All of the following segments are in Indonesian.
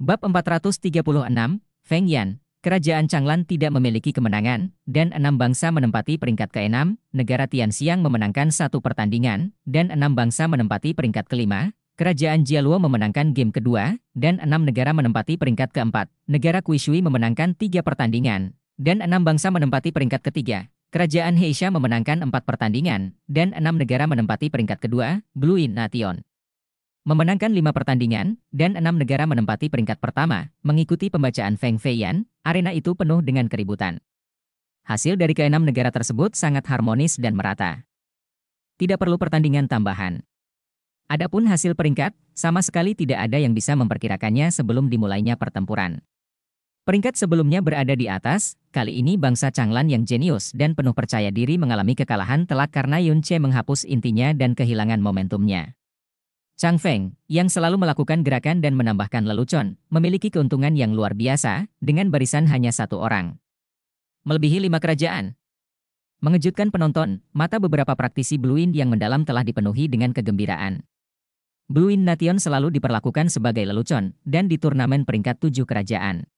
Bab 436, Feng Yan, Kerajaan Changlan tidak memiliki kemenangan, dan enam bangsa menempati peringkat ke-6, negara Tianxiang memenangkan satu pertandingan, dan enam bangsa menempati peringkat kelima, Kerajaan Jialuo memenangkan game kedua, dan enam negara menempati peringkat keempat. Negara Kuishui memenangkan tiga pertandingan, dan enam bangsa menempati peringkat ketiga. Kerajaan Heisha memenangkan empat pertandingan, dan enam negara menempati peringkat kedua, Blue Nation. Memenangkan lima pertandingan, dan enam negara menempati peringkat pertama, mengikuti pembacaan Feng Feiyan, arena itu penuh dengan keributan. Hasil dari keenam negara tersebut sangat harmonis dan merata. Tidak perlu pertandingan tambahan. Adapun hasil peringkat, sama sekali tidak ada yang bisa memperkirakannya sebelum dimulainya pertempuran. Peringkat sebelumnya berada di atas, kali ini bangsa Changlan yang jenius dan penuh percaya diri mengalami kekalahan telak karena Yun Che menghapus intinya dan kehilangan momentumnya. Chang Feng, yang selalu melakukan gerakan dan menambahkan lelucon, memiliki keuntungan yang luar biasa, dengan barisan hanya satu orang. Melebihi lima kerajaan. Mengejutkan penonton, mata beberapa praktisi Blue yang mendalam telah dipenuhi dengan kegembiraan. Blue Nation selalu diperlakukan sebagai lelucon, dan di turnamen peringkat tujuh kerajaan.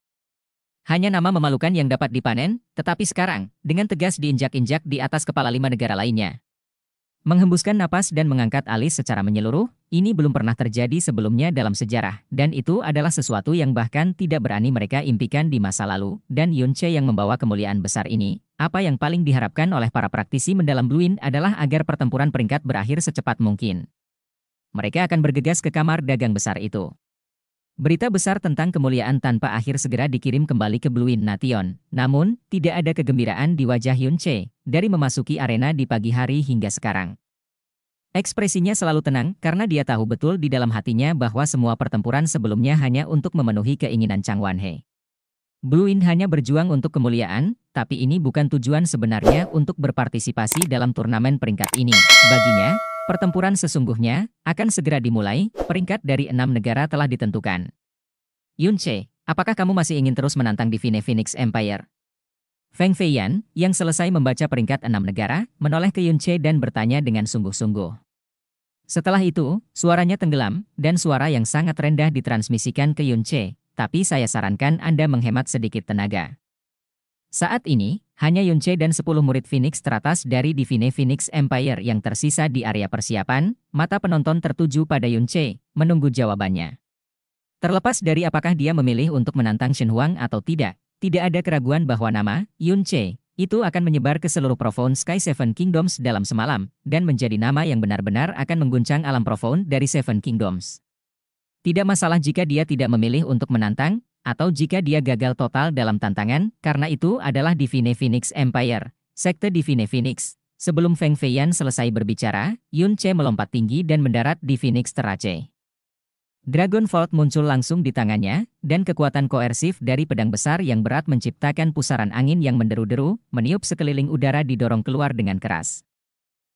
Hanya nama memalukan yang dapat dipanen, tetapi sekarang, dengan tegas diinjak-injak di atas kepala lima negara lainnya. Menghembuskan napas dan mengangkat alis secara menyeluruh, ini belum pernah terjadi sebelumnya dalam sejarah, dan itu adalah sesuatu yang bahkan tidak berani mereka impikan di masa lalu, dan Yun Che yang membawa kemuliaan besar ini. Apa yang paling diharapkan oleh para praktisi mendalam Bluin adalah agar pertempuran peringkat berakhir secepat mungkin. Mereka akan bergegas ke kamar dagang besar itu. Berita besar tentang kemuliaan tanpa akhir segera dikirim kembali ke Blue Nation. Namun, tidak ada kegembiraan di wajah Yun Che dari memasuki arena di pagi hari hingga sekarang. Ekspresinya selalu tenang karena dia tahu betul di dalam hatinya bahwa semua pertempuran sebelumnya hanya untuk memenuhi keinginan Chang Wan He. Blue hanya berjuang untuk kemuliaan, tapi ini bukan tujuan sebenarnya untuk berpartisipasi dalam turnamen peringkat ini. Baginya, Pertempuran sesungguhnya akan segera dimulai, peringkat dari enam negara telah ditentukan. Yun Che, apakah kamu masih ingin terus menantang Divine Phoenix Empire? Feng Feiyan, yang selesai membaca peringkat enam negara, menoleh ke Yun Che dan bertanya dengan sungguh-sungguh. Setelah itu, suaranya tenggelam, dan suara yang sangat rendah ditransmisikan ke Yun Che, tapi saya sarankan Anda menghemat sedikit tenaga. Saat ini, hanya Yunche dan 10 murid Phoenix teratas dari Divine Phoenix Empire yang tersisa di area persiapan, mata penonton tertuju pada Yunche, menunggu jawabannya. Terlepas dari apakah dia memilih untuk menantang Shen Huang atau tidak, tidak ada keraguan bahwa nama Yunche itu akan menyebar ke seluruh Profound Sky Seven Kingdoms dalam semalam, dan menjadi nama yang benar-benar akan mengguncang alam Profound dari Seven Kingdoms. Tidak masalah jika dia tidak memilih untuk menantang atau jika dia gagal total dalam tantangan, karena itu adalah Divine Phoenix Empire, sekte Divine Phoenix. Sebelum Feng Feiyan selesai berbicara, Yun Che melompat tinggi dan mendarat di Phoenix Terace. Dragon Vault muncul langsung di tangannya, dan kekuatan koersif dari pedang besar yang berat menciptakan pusaran angin yang menderu-deru, meniup sekeliling udara didorong keluar dengan keras.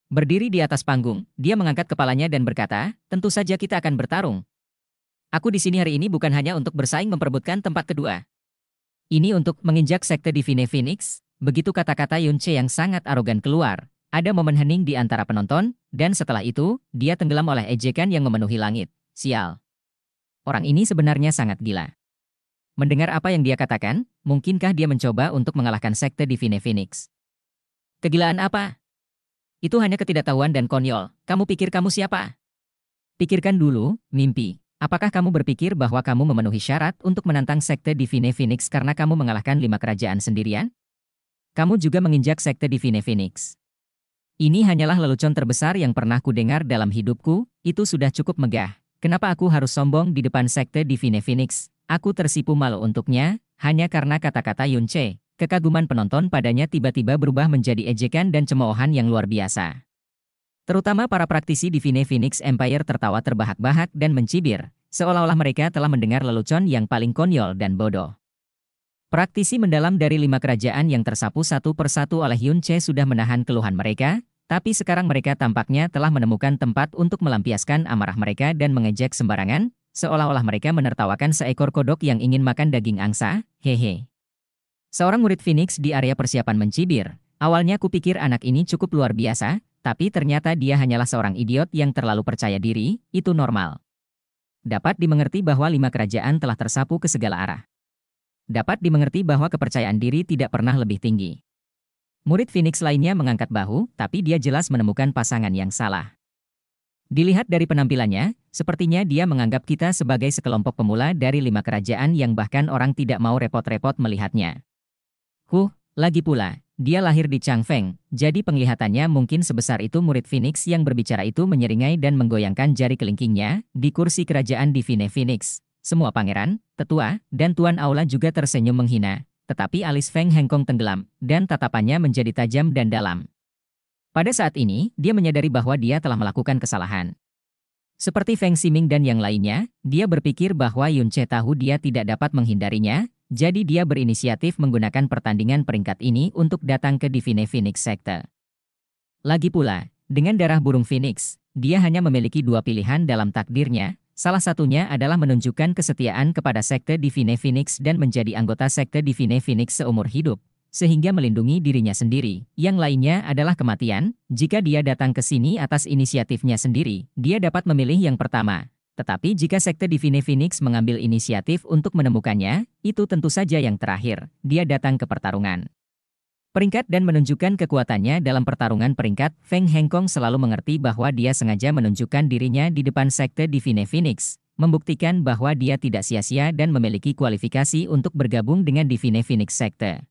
Berdiri di atas panggung, dia mengangkat kepalanya dan berkata, tentu saja kita akan bertarung, Aku di sini hari ini bukan hanya untuk bersaing memperebutkan tempat kedua. Ini untuk menginjak sekte Divine Phoenix, begitu kata-kata Yunche yang sangat arogan keluar. Ada momen hening di antara penonton, dan setelah itu, dia tenggelam oleh ejekan yang memenuhi langit. Sial. Orang ini sebenarnya sangat gila. Mendengar apa yang dia katakan, mungkinkah dia mencoba untuk mengalahkan sekte Divine Phoenix? Kegilaan apa? Itu hanya ketidaktahuan dan konyol. Kamu pikir kamu siapa? Pikirkan dulu, mimpi. Apakah kamu berpikir bahwa kamu memenuhi syarat untuk menantang sekte Divine Phoenix karena kamu mengalahkan lima kerajaan sendirian? Kamu juga menginjak sekte Divine Phoenix. Ini hanyalah lelucon terbesar yang pernah kudengar dalam hidupku, itu sudah cukup megah. Kenapa aku harus sombong di depan sekte Divine Phoenix? Aku tersipu malu untuknya, hanya karena kata-kata Yun Yunche. Kekaguman penonton padanya tiba-tiba berubah menjadi ejekan dan cemoohan yang luar biasa. Terutama para praktisi Divine Phoenix Empire tertawa terbahak-bahak dan mencibir, seolah-olah mereka telah mendengar lelucon yang paling konyol dan bodoh. Praktisi mendalam dari lima kerajaan yang tersapu satu persatu oleh Yun Che sudah menahan keluhan mereka, tapi sekarang mereka tampaknya telah menemukan tempat untuk melampiaskan amarah mereka dan mengejek sembarangan, seolah-olah mereka menertawakan seekor kodok yang ingin makan daging angsa, hehe. Seorang murid Phoenix di area persiapan mencibir, awalnya kupikir anak ini cukup luar biasa, tapi ternyata dia hanyalah seorang idiot yang terlalu percaya diri, itu normal. Dapat dimengerti bahwa lima kerajaan telah tersapu ke segala arah. Dapat dimengerti bahwa kepercayaan diri tidak pernah lebih tinggi. Murid Phoenix lainnya mengangkat bahu, tapi dia jelas menemukan pasangan yang salah. Dilihat dari penampilannya, sepertinya dia menganggap kita sebagai sekelompok pemula dari lima kerajaan yang bahkan orang tidak mau repot-repot melihatnya. Huh, lagi pula, dia lahir di Changfeng, jadi penglihatannya mungkin sebesar itu murid Phoenix yang berbicara itu menyeringai dan menggoyangkan jari kelingkingnya di kursi kerajaan di Phoenix. Semua pangeran, tetua, dan tuan aula juga tersenyum menghina, tetapi alis Feng Hengkong tenggelam, dan tatapannya menjadi tajam dan dalam. Pada saat ini, dia menyadari bahwa dia telah melakukan kesalahan. Seperti Feng Siming dan yang lainnya, dia berpikir bahwa Yun Che tahu dia tidak dapat menghindarinya, jadi dia berinisiatif menggunakan pertandingan peringkat ini untuk datang ke Divine Phoenix Sekte. Lagi pula, dengan darah burung Phoenix, dia hanya memiliki dua pilihan dalam takdirnya, salah satunya adalah menunjukkan kesetiaan kepada Sekte Divine Phoenix dan menjadi anggota Sekte Divine Phoenix seumur hidup, sehingga melindungi dirinya sendiri. Yang lainnya adalah kematian, jika dia datang ke sini atas inisiatifnya sendiri, dia dapat memilih yang pertama, tetapi jika sekte Divine Phoenix mengambil inisiatif untuk menemukannya, itu tentu saja yang terakhir, dia datang ke pertarungan. Peringkat dan menunjukkan kekuatannya dalam pertarungan peringkat, Feng Hengkong selalu mengerti bahwa dia sengaja menunjukkan dirinya di depan sekte Divine Phoenix, membuktikan bahwa dia tidak sia-sia dan memiliki kualifikasi untuk bergabung dengan Divine Phoenix Sekte.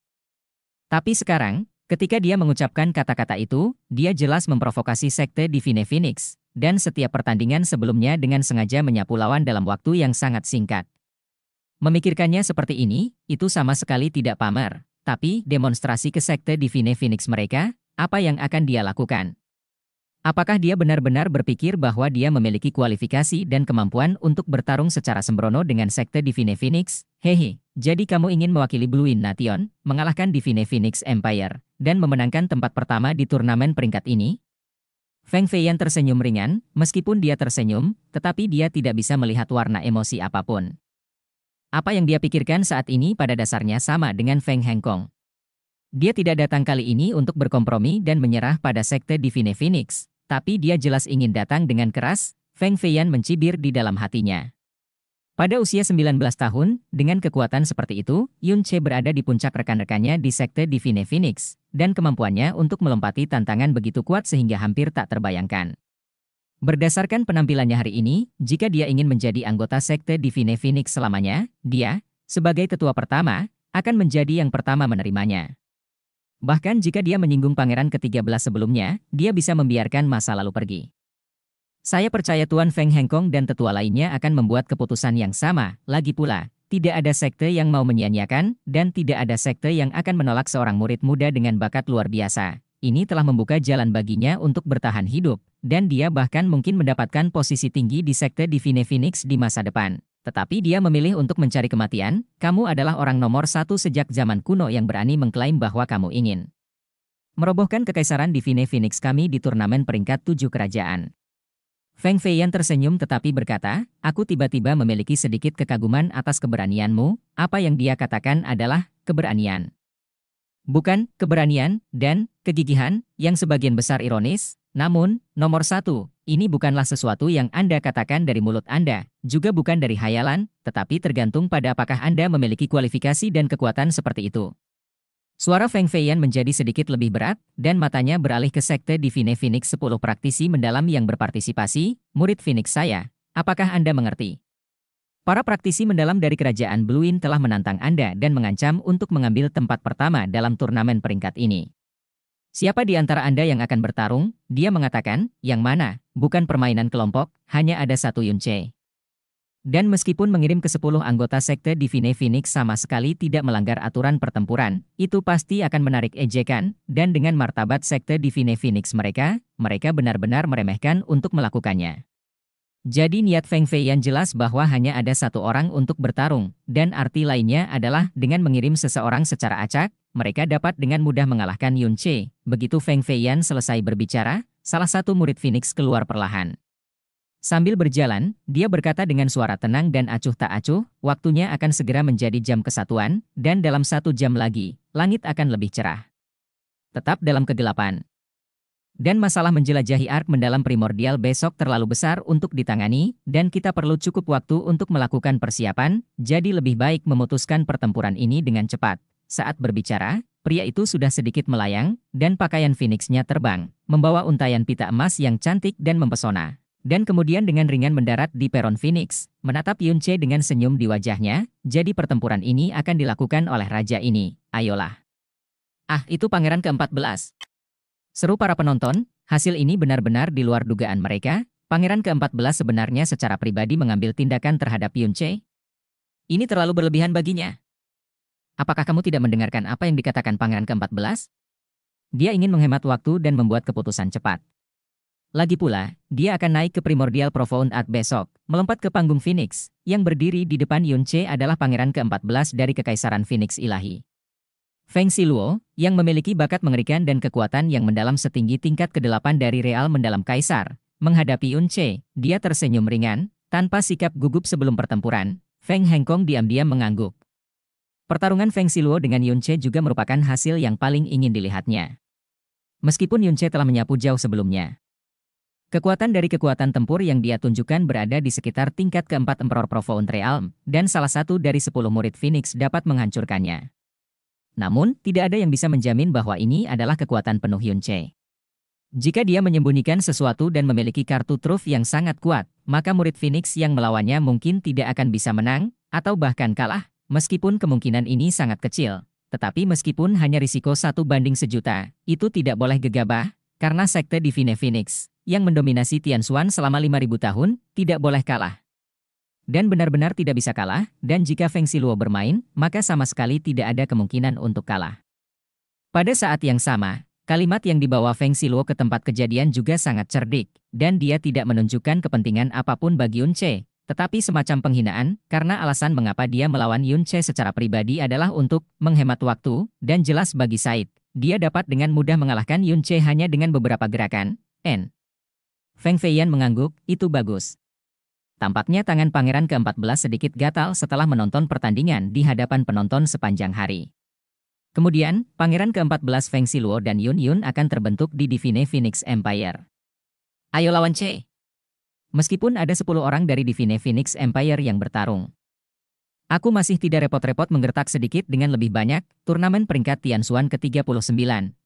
Tapi sekarang, ketika dia mengucapkan kata-kata itu, dia jelas memprovokasi Sekte Divine Phoenix, dan setiap pertandingan sebelumnya dengan sengaja menyapu lawan dalam waktu yang sangat singkat. Memikirkannya seperti ini, itu sama sekali tidak pamer, tapi demonstrasi ke sekte Divine Phoenix mereka, apa yang akan dia lakukan. Apakah dia benar-benar berpikir bahwa dia memiliki kualifikasi dan kemampuan untuk bertarung secara sembrono dengan sekte Divine Phoenix? Hehe, jadi kamu ingin mewakili Blue Wind Nation, mengalahkan Divine Phoenix Empire, dan memenangkan tempat pertama di turnamen peringkat ini? Feng Fei yang tersenyum ringan, meskipun dia tersenyum, tetapi dia tidak bisa melihat warna emosi apapun. Apa yang dia pikirkan saat ini pada dasarnya sama dengan Feng Hengkong. Dia tidak datang kali ini untuk berkompromi dan menyerah pada sekte Divine Phoenix, tapi dia jelas ingin datang dengan keras, Feng Feiyan mencibir di dalam hatinya. Pada usia 19 tahun, dengan kekuatan seperti itu, Yun Che berada di puncak rekan-rekannya di sekte Divine Phoenix, dan kemampuannya untuk melompati tantangan begitu kuat sehingga hampir tak terbayangkan. Berdasarkan penampilannya hari ini, jika dia ingin menjadi anggota sekte Divine Phoenix selamanya, dia, sebagai tetua pertama, akan menjadi yang pertama menerimanya. Bahkan jika dia menyinggung pangeran ke-13 sebelumnya, dia bisa membiarkan masa lalu pergi. Saya percaya Tuan Feng Hengkong dan tetua lainnya akan membuat keputusan yang sama. Lagi pula, tidak ada sekte yang mau menyianyakan, dan tidak ada sekte yang akan menolak seorang murid muda dengan bakat luar biasa. Ini telah membuka jalan baginya untuk bertahan hidup, dan dia bahkan mungkin mendapatkan posisi tinggi di sekte Divine Phoenix di masa depan. Tetapi dia memilih untuk mencari kematian, kamu adalah orang nomor satu sejak zaman kuno yang berani mengklaim bahwa kamu ingin merobohkan kekaisaran Divine Phoenix kami di turnamen peringkat tujuh kerajaan. Feng Feiyan tersenyum tetapi berkata, aku tiba-tiba memiliki sedikit kekaguman atas keberanianmu, apa yang dia katakan adalah keberanian. Bukan keberanian dan kegigihan yang sebagian besar ironis, namun, nomor satu, ini bukanlah sesuatu yang Anda katakan dari mulut Anda, juga bukan dari hayalan, tetapi tergantung pada apakah Anda memiliki kualifikasi dan kekuatan seperti itu. Suara Feng Feiyan menjadi sedikit lebih berat, dan matanya beralih ke sekte Divine Phoenix 10 praktisi mendalam yang berpartisipasi, murid Phoenix saya. Apakah Anda mengerti? Para praktisi mendalam dari kerajaan Bluein telah menantang Anda dan mengancam untuk mengambil tempat pertama dalam turnamen peringkat ini. Siapa di antara Anda yang akan bertarung? Dia mengatakan, yang mana? Bukan permainan kelompok, hanya ada satu Yunche. Dan meskipun mengirim ke 10 anggota sekte Divine Phoenix sama sekali tidak melanggar aturan pertempuran, itu pasti akan menarik ejekan, dan dengan martabat sekte Divine Phoenix mereka, mereka benar-benar meremehkan untuk melakukannya. Jadi niat Feng Fei jelas bahwa hanya ada satu orang untuk bertarung, dan arti lainnya adalah dengan mengirim seseorang secara acak, mereka dapat dengan mudah mengalahkan Yun Che. Begitu Feng Feiyan selesai berbicara, salah satu murid Phoenix keluar perlahan. Sambil berjalan, dia berkata dengan suara tenang dan acuh tak acuh, waktunya akan segera menjadi jam kesatuan, dan dalam satu jam lagi, langit akan lebih cerah. Tetap dalam kegelapan. Dan masalah menjelajahi ark mendalam primordial besok terlalu besar untuk ditangani, dan kita perlu cukup waktu untuk melakukan persiapan, jadi lebih baik memutuskan pertempuran ini dengan cepat. Saat berbicara, pria itu sudah sedikit melayang, dan pakaian Phoenixnya terbang, membawa untayan pita emas yang cantik dan mempesona. Dan kemudian dengan ringan mendarat di peron Phoenix, menatap Yun Che dengan senyum di wajahnya, jadi pertempuran ini akan dilakukan oleh raja ini, ayolah. Ah, itu pangeran ke-14. Seru para penonton, hasil ini benar-benar di luar dugaan mereka, pangeran ke-14 sebenarnya secara pribadi mengambil tindakan terhadap Yun Che. Ini terlalu berlebihan baginya. Apakah kamu tidak mendengarkan apa yang dikatakan pangeran ke-14? Dia ingin menghemat waktu dan membuat keputusan cepat. Lagi pula, dia akan naik ke Primordial Profound at besok, melompat ke panggung Phoenix, yang berdiri di depan Yunche adalah pangeran ke-14 dari Kekaisaran Phoenix Ilahi. Feng Siluo, yang memiliki bakat mengerikan dan kekuatan yang mendalam setinggi tingkat ke-8 dari Real Mendalam Kaisar, menghadapi Yunche, dia tersenyum ringan, tanpa sikap gugup sebelum pertempuran, Feng Hengkong diam-diam mengangguk. Pertarungan Feng Siluo dengan Yunche juga merupakan hasil yang paling ingin dilihatnya. Meskipun Yunche telah menyapu jauh sebelumnya, Kekuatan dari kekuatan tempur yang dia tunjukkan berada di sekitar tingkat keempat Emperor Provo Realm, dan salah satu dari sepuluh murid Phoenix dapat menghancurkannya. Namun, tidak ada yang bisa menjamin bahwa ini adalah kekuatan penuh Yun Che. Jika dia menyembunyikan sesuatu dan memiliki kartu truf yang sangat kuat, maka murid Phoenix yang melawannya mungkin tidak akan bisa menang, atau bahkan kalah, meskipun kemungkinan ini sangat kecil. Tetapi meskipun hanya risiko satu banding sejuta, itu tidak boleh gegabah, karena sekte Divine Phoenix yang mendominasi Tianxuan selama 5000 tahun, tidak boleh kalah. Dan benar-benar tidak bisa kalah, dan jika Feng Siluo bermain, maka sama sekali tidak ada kemungkinan untuk kalah. Pada saat yang sama, kalimat yang dibawa Feng Siluo ke tempat kejadian juga sangat cerdik, dan dia tidak menunjukkan kepentingan apapun bagi Yun Che, tetapi semacam penghinaan, karena alasan mengapa dia melawan Yun Che secara pribadi adalah untuk menghemat waktu, dan jelas bagi Said, dia dapat dengan mudah mengalahkan Yun Che hanya dengan beberapa gerakan, N. Feng Feiyan mengangguk, itu bagus. Tampaknya tangan pangeran ke-14 sedikit gatal setelah menonton pertandingan di hadapan penonton sepanjang hari. Kemudian, pangeran ke-14 Feng Siluo dan Yun Yun akan terbentuk di Divine Phoenix Empire. Ayo lawan C! Meskipun ada 10 orang dari Divine Phoenix Empire yang bertarung, Aku masih tidak repot-repot menggertak sedikit dengan lebih banyak, turnamen peringkat Tian Xuan ke-39.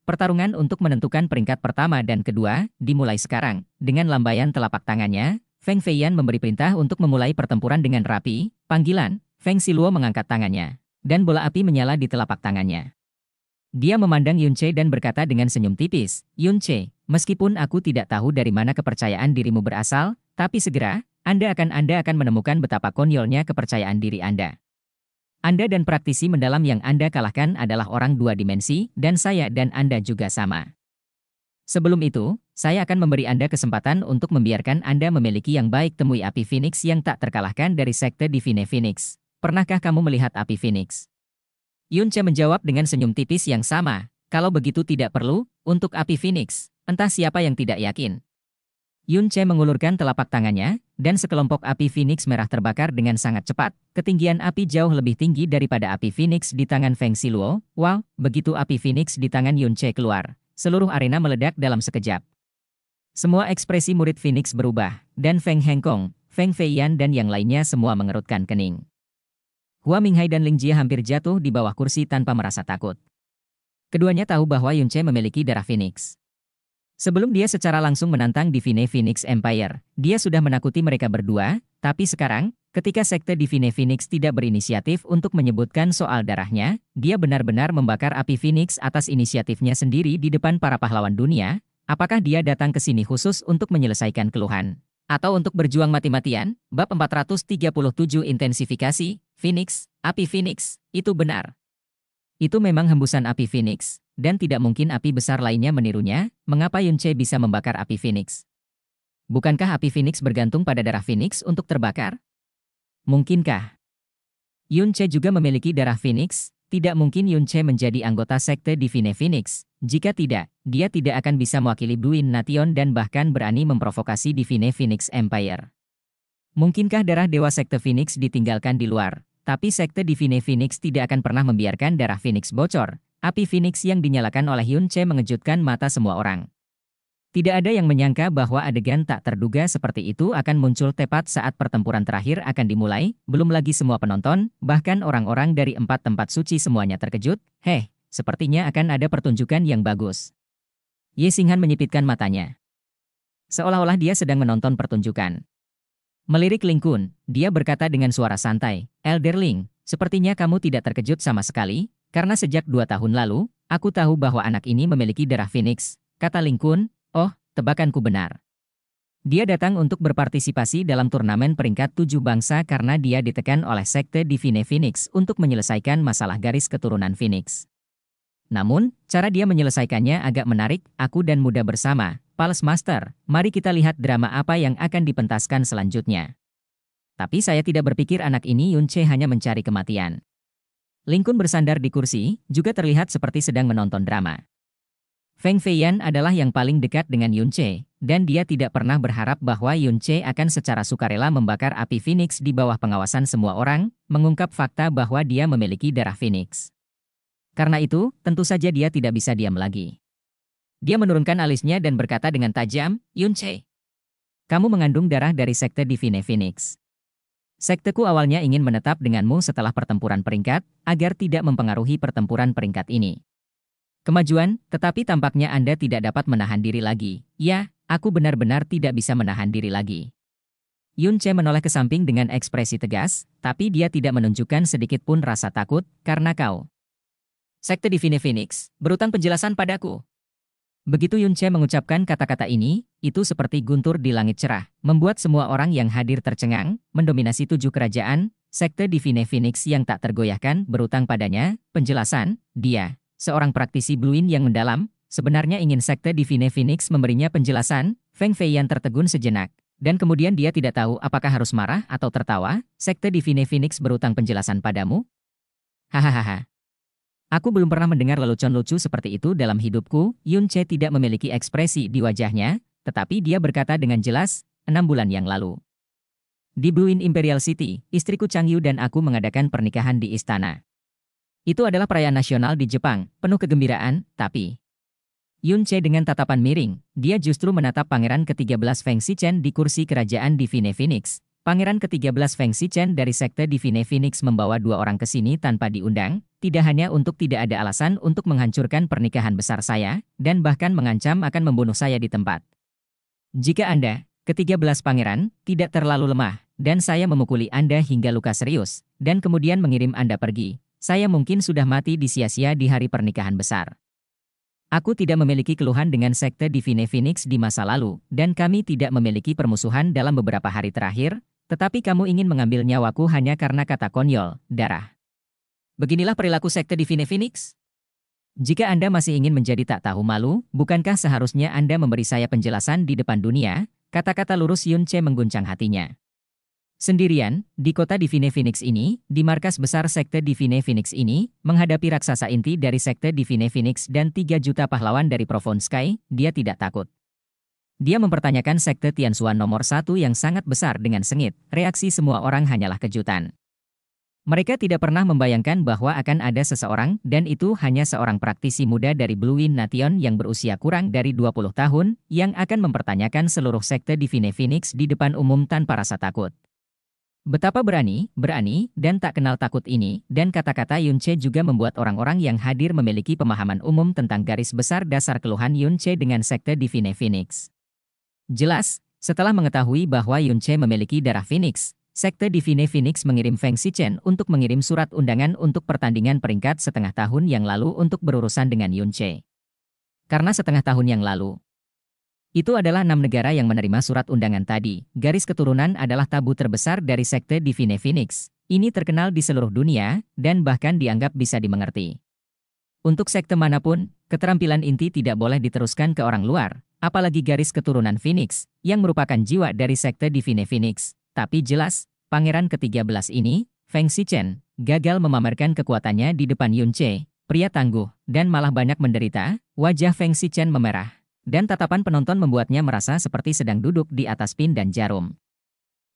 Pertarungan untuk menentukan peringkat pertama dan kedua, dimulai sekarang. Dengan lambaian telapak tangannya, Feng Feiyan memberi perintah untuk memulai pertempuran dengan rapi, panggilan, Feng Siluo mengangkat tangannya. Dan bola api menyala di telapak tangannya. Dia memandang Yunche dan berkata dengan senyum tipis, Yunche, meskipun aku tidak tahu dari mana kepercayaan dirimu berasal, tapi segera, anda akan Anda akan menemukan betapa konyolnya kepercayaan diri Anda. Anda dan praktisi mendalam yang Anda kalahkan adalah orang dua dimensi, dan saya dan Anda juga sama. Sebelum itu, saya akan memberi Anda kesempatan untuk membiarkan Anda memiliki yang baik temui api Phoenix yang tak terkalahkan dari sekte Divine Phoenix. Pernahkah kamu melihat api Phoenix? Yunce menjawab dengan senyum tipis yang sama, kalau begitu tidak perlu, untuk api Phoenix, entah siapa yang tidak yakin. Yunce mengulurkan telapak tangannya, dan sekelompok api Phoenix merah terbakar dengan sangat cepat. Ketinggian api jauh lebih tinggi daripada api Phoenix di tangan Feng Siluo. Wow, begitu api Phoenix di tangan Yun Che keluar, seluruh arena meledak dalam sekejap. Semua ekspresi murid Phoenix berubah, dan Feng Hengkong, Feng Feiyan dan yang lainnya semua mengerutkan kening. Hua Minghai dan Ling Jia hampir jatuh di bawah kursi tanpa merasa takut. Keduanya tahu bahwa Yun Che memiliki darah Phoenix. Sebelum dia secara langsung menantang Divine Phoenix Empire, dia sudah menakuti mereka berdua, tapi sekarang, ketika sekte Divine Phoenix tidak berinisiatif untuk menyebutkan soal darahnya, dia benar-benar membakar api Phoenix atas inisiatifnya sendiri di depan para pahlawan dunia, apakah dia datang ke sini khusus untuk menyelesaikan keluhan? Atau untuk berjuang mati-matian? Bab 437 Intensifikasi, Phoenix, Api Phoenix, itu benar. Itu memang hembusan api Phoenix, dan tidak mungkin api besar lainnya menirunya, mengapa Yunche bisa membakar api Phoenix? Bukankah api Phoenix bergantung pada darah Phoenix untuk terbakar? Mungkinkah? Yunche juga memiliki darah Phoenix, tidak mungkin Yunche menjadi anggota sekte Divine Phoenix. Jika tidak, dia tidak akan bisa mewakili Buin Nation dan bahkan berani memprovokasi Divine Phoenix Empire. Mungkinkah darah Dewa Sekte Phoenix ditinggalkan di luar? Tapi sekte Divine Phoenix tidak akan pernah membiarkan darah Phoenix bocor. Api Phoenix yang dinyalakan oleh Yun Che mengejutkan mata semua orang. Tidak ada yang menyangka bahwa adegan tak terduga seperti itu akan muncul tepat saat pertempuran terakhir akan dimulai, belum lagi semua penonton, bahkan orang-orang dari empat tempat suci semuanya terkejut, heh, sepertinya akan ada pertunjukan yang bagus. Ye Singhan menyipitkan matanya. Seolah-olah dia sedang menonton pertunjukan. Melirik Lingkun, dia berkata dengan suara santai, Elder Ling, sepertinya kamu tidak terkejut sama sekali, karena sejak dua tahun lalu, aku tahu bahwa anak ini memiliki darah Phoenix. Kata Lingkun, oh, tebakanku benar. Dia datang untuk berpartisipasi dalam turnamen peringkat tujuh bangsa karena dia ditekan oleh sekte Divine Phoenix untuk menyelesaikan masalah garis keturunan Phoenix. Namun, cara dia menyelesaikannya agak menarik, aku dan muda bersama, Pals Master, mari kita lihat drama apa yang akan dipentaskan selanjutnya. Tapi saya tidak berpikir anak ini Yun Che hanya mencari kematian. Lingkun bersandar di kursi, juga terlihat seperti sedang menonton drama. Feng Feiyan adalah yang paling dekat dengan Yun Che, dan dia tidak pernah berharap bahwa Yun Che akan secara sukarela membakar api Phoenix di bawah pengawasan semua orang, mengungkap fakta bahwa dia memiliki darah Phoenix. Karena itu, tentu saja dia tidak bisa diam lagi. Dia menurunkan alisnya dan berkata dengan tajam, Yun Yunche. Kamu mengandung darah dari sekte Divine Phoenix. Sekteku awalnya ingin menetap denganmu setelah pertempuran peringkat, agar tidak mempengaruhi pertempuran peringkat ini. Kemajuan, tetapi tampaknya Anda tidak dapat menahan diri lagi. Ya, aku benar-benar tidak bisa menahan diri lagi. Yun Che menoleh ke samping dengan ekspresi tegas, tapi dia tidak menunjukkan sedikit pun rasa takut, karena kau. Sekte Divine Phoenix, berutang penjelasan padaku. Begitu Yun Che mengucapkan kata-kata ini, itu seperti guntur di langit cerah, membuat semua orang yang hadir tercengang, mendominasi tujuh kerajaan, sekte Divine Phoenix yang tak tergoyahkan berutang padanya, penjelasan, dia, seorang praktisi Bluin yang mendalam, sebenarnya ingin sekte Divine Phoenix memberinya penjelasan, Feng Fei yang tertegun sejenak. Dan kemudian dia tidak tahu apakah harus marah atau tertawa, sekte Divine Phoenix berutang penjelasan padamu? Hahaha, Aku belum pernah mendengar lelucon lucu seperti itu dalam hidupku. Yun Che tidak memiliki ekspresi di wajahnya, tetapi dia berkata dengan jelas, enam bulan yang lalu. Di Blue Imperial City, istriku Chang Yu dan aku mengadakan pernikahan di istana. Itu adalah perayaan nasional di Jepang, penuh kegembiraan, tapi... Yun Che dengan tatapan miring, dia justru menatap pangeran ke-13 Feng Shichen di kursi kerajaan di Vine Phoenix, Pangeran ke-13 Feng Xichen dari sekte Divine Phoenix membawa dua orang ke sini tanpa diundang, tidak hanya untuk tidak ada alasan untuk menghancurkan pernikahan besar saya, dan bahkan mengancam akan membunuh saya di tempat. Jika Anda, ke-13 pangeran, tidak terlalu lemah, dan saya memukuli Anda hingga luka serius, dan kemudian mengirim Anda pergi, saya mungkin sudah mati di sia-sia di hari pernikahan besar. Aku tidak memiliki keluhan dengan sekte Divine Phoenix di masa lalu, dan kami tidak memiliki permusuhan dalam beberapa hari terakhir, tetapi kamu ingin mengambil nyawaku hanya karena kata konyol, darah. Beginilah perilaku sekte Divine Phoenix? Jika Anda masih ingin menjadi tak tahu malu, bukankah seharusnya Anda memberi saya penjelasan di depan dunia? Kata-kata lurus Yun Che mengguncang hatinya. Sendirian, di kota Divine Phoenix ini, di markas besar sekte Divine Phoenix ini, menghadapi raksasa inti dari sekte Divine Phoenix dan 3 juta pahlawan dari Profound Sky, dia tidak takut. Dia mempertanyakan sekte Tianxuan nomor satu yang sangat besar dengan sengit, reaksi semua orang hanyalah kejutan. Mereka tidak pernah membayangkan bahwa akan ada seseorang, dan itu hanya seorang praktisi muda dari Blue Wind Nation yang berusia kurang dari 20 tahun, yang akan mempertanyakan seluruh sekte Divine Phoenix di depan umum tanpa rasa takut. Betapa berani, berani, dan tak kenal takut ini, dan kata-kata Yun Che juga membuat orang-orang yang hadir memiliki pemahaman umum tentang garis besar dasar keluhan Yun Che dengan sekte Divine Phoenix. Jelas, setelah mengetahui bahwa Yun Che memiliki darah Phoenix, sekte Divine Phoenix mengirim Feng Xichen untuk mengirim surat undangan untuk pertandingan peringkat setengah tahun yang lalu untuk berurusan dengan Yun Che. Karena setengah tahun yang lalu, itu adalah enam negara yang menerima surat undangan tadi. Garis keturunan adalah tabu terbesar dari sekte Divine Phoenix. Ini terkenal di seluruh dunia, dan bahkan dianggap bisa dimengerti. Untuk sekte manapun, keterampilan inti tidak boleh diteruskan ke orang luar, apalagi garis keturunan Phoenix, yang merupakan jiwa dari sekte Divine Phoenix. Tapi jelas, pangeran ke-13 ini, Feng Xichen, gagal memamerkan kekuatannya di depan Yun Che, pria tangguh, dan malah banyak menderita, wajah Feng Xichen memerah. Dan tatapan penonton membuatnya merasa seperti sedang duduk di atas pin dan jarum.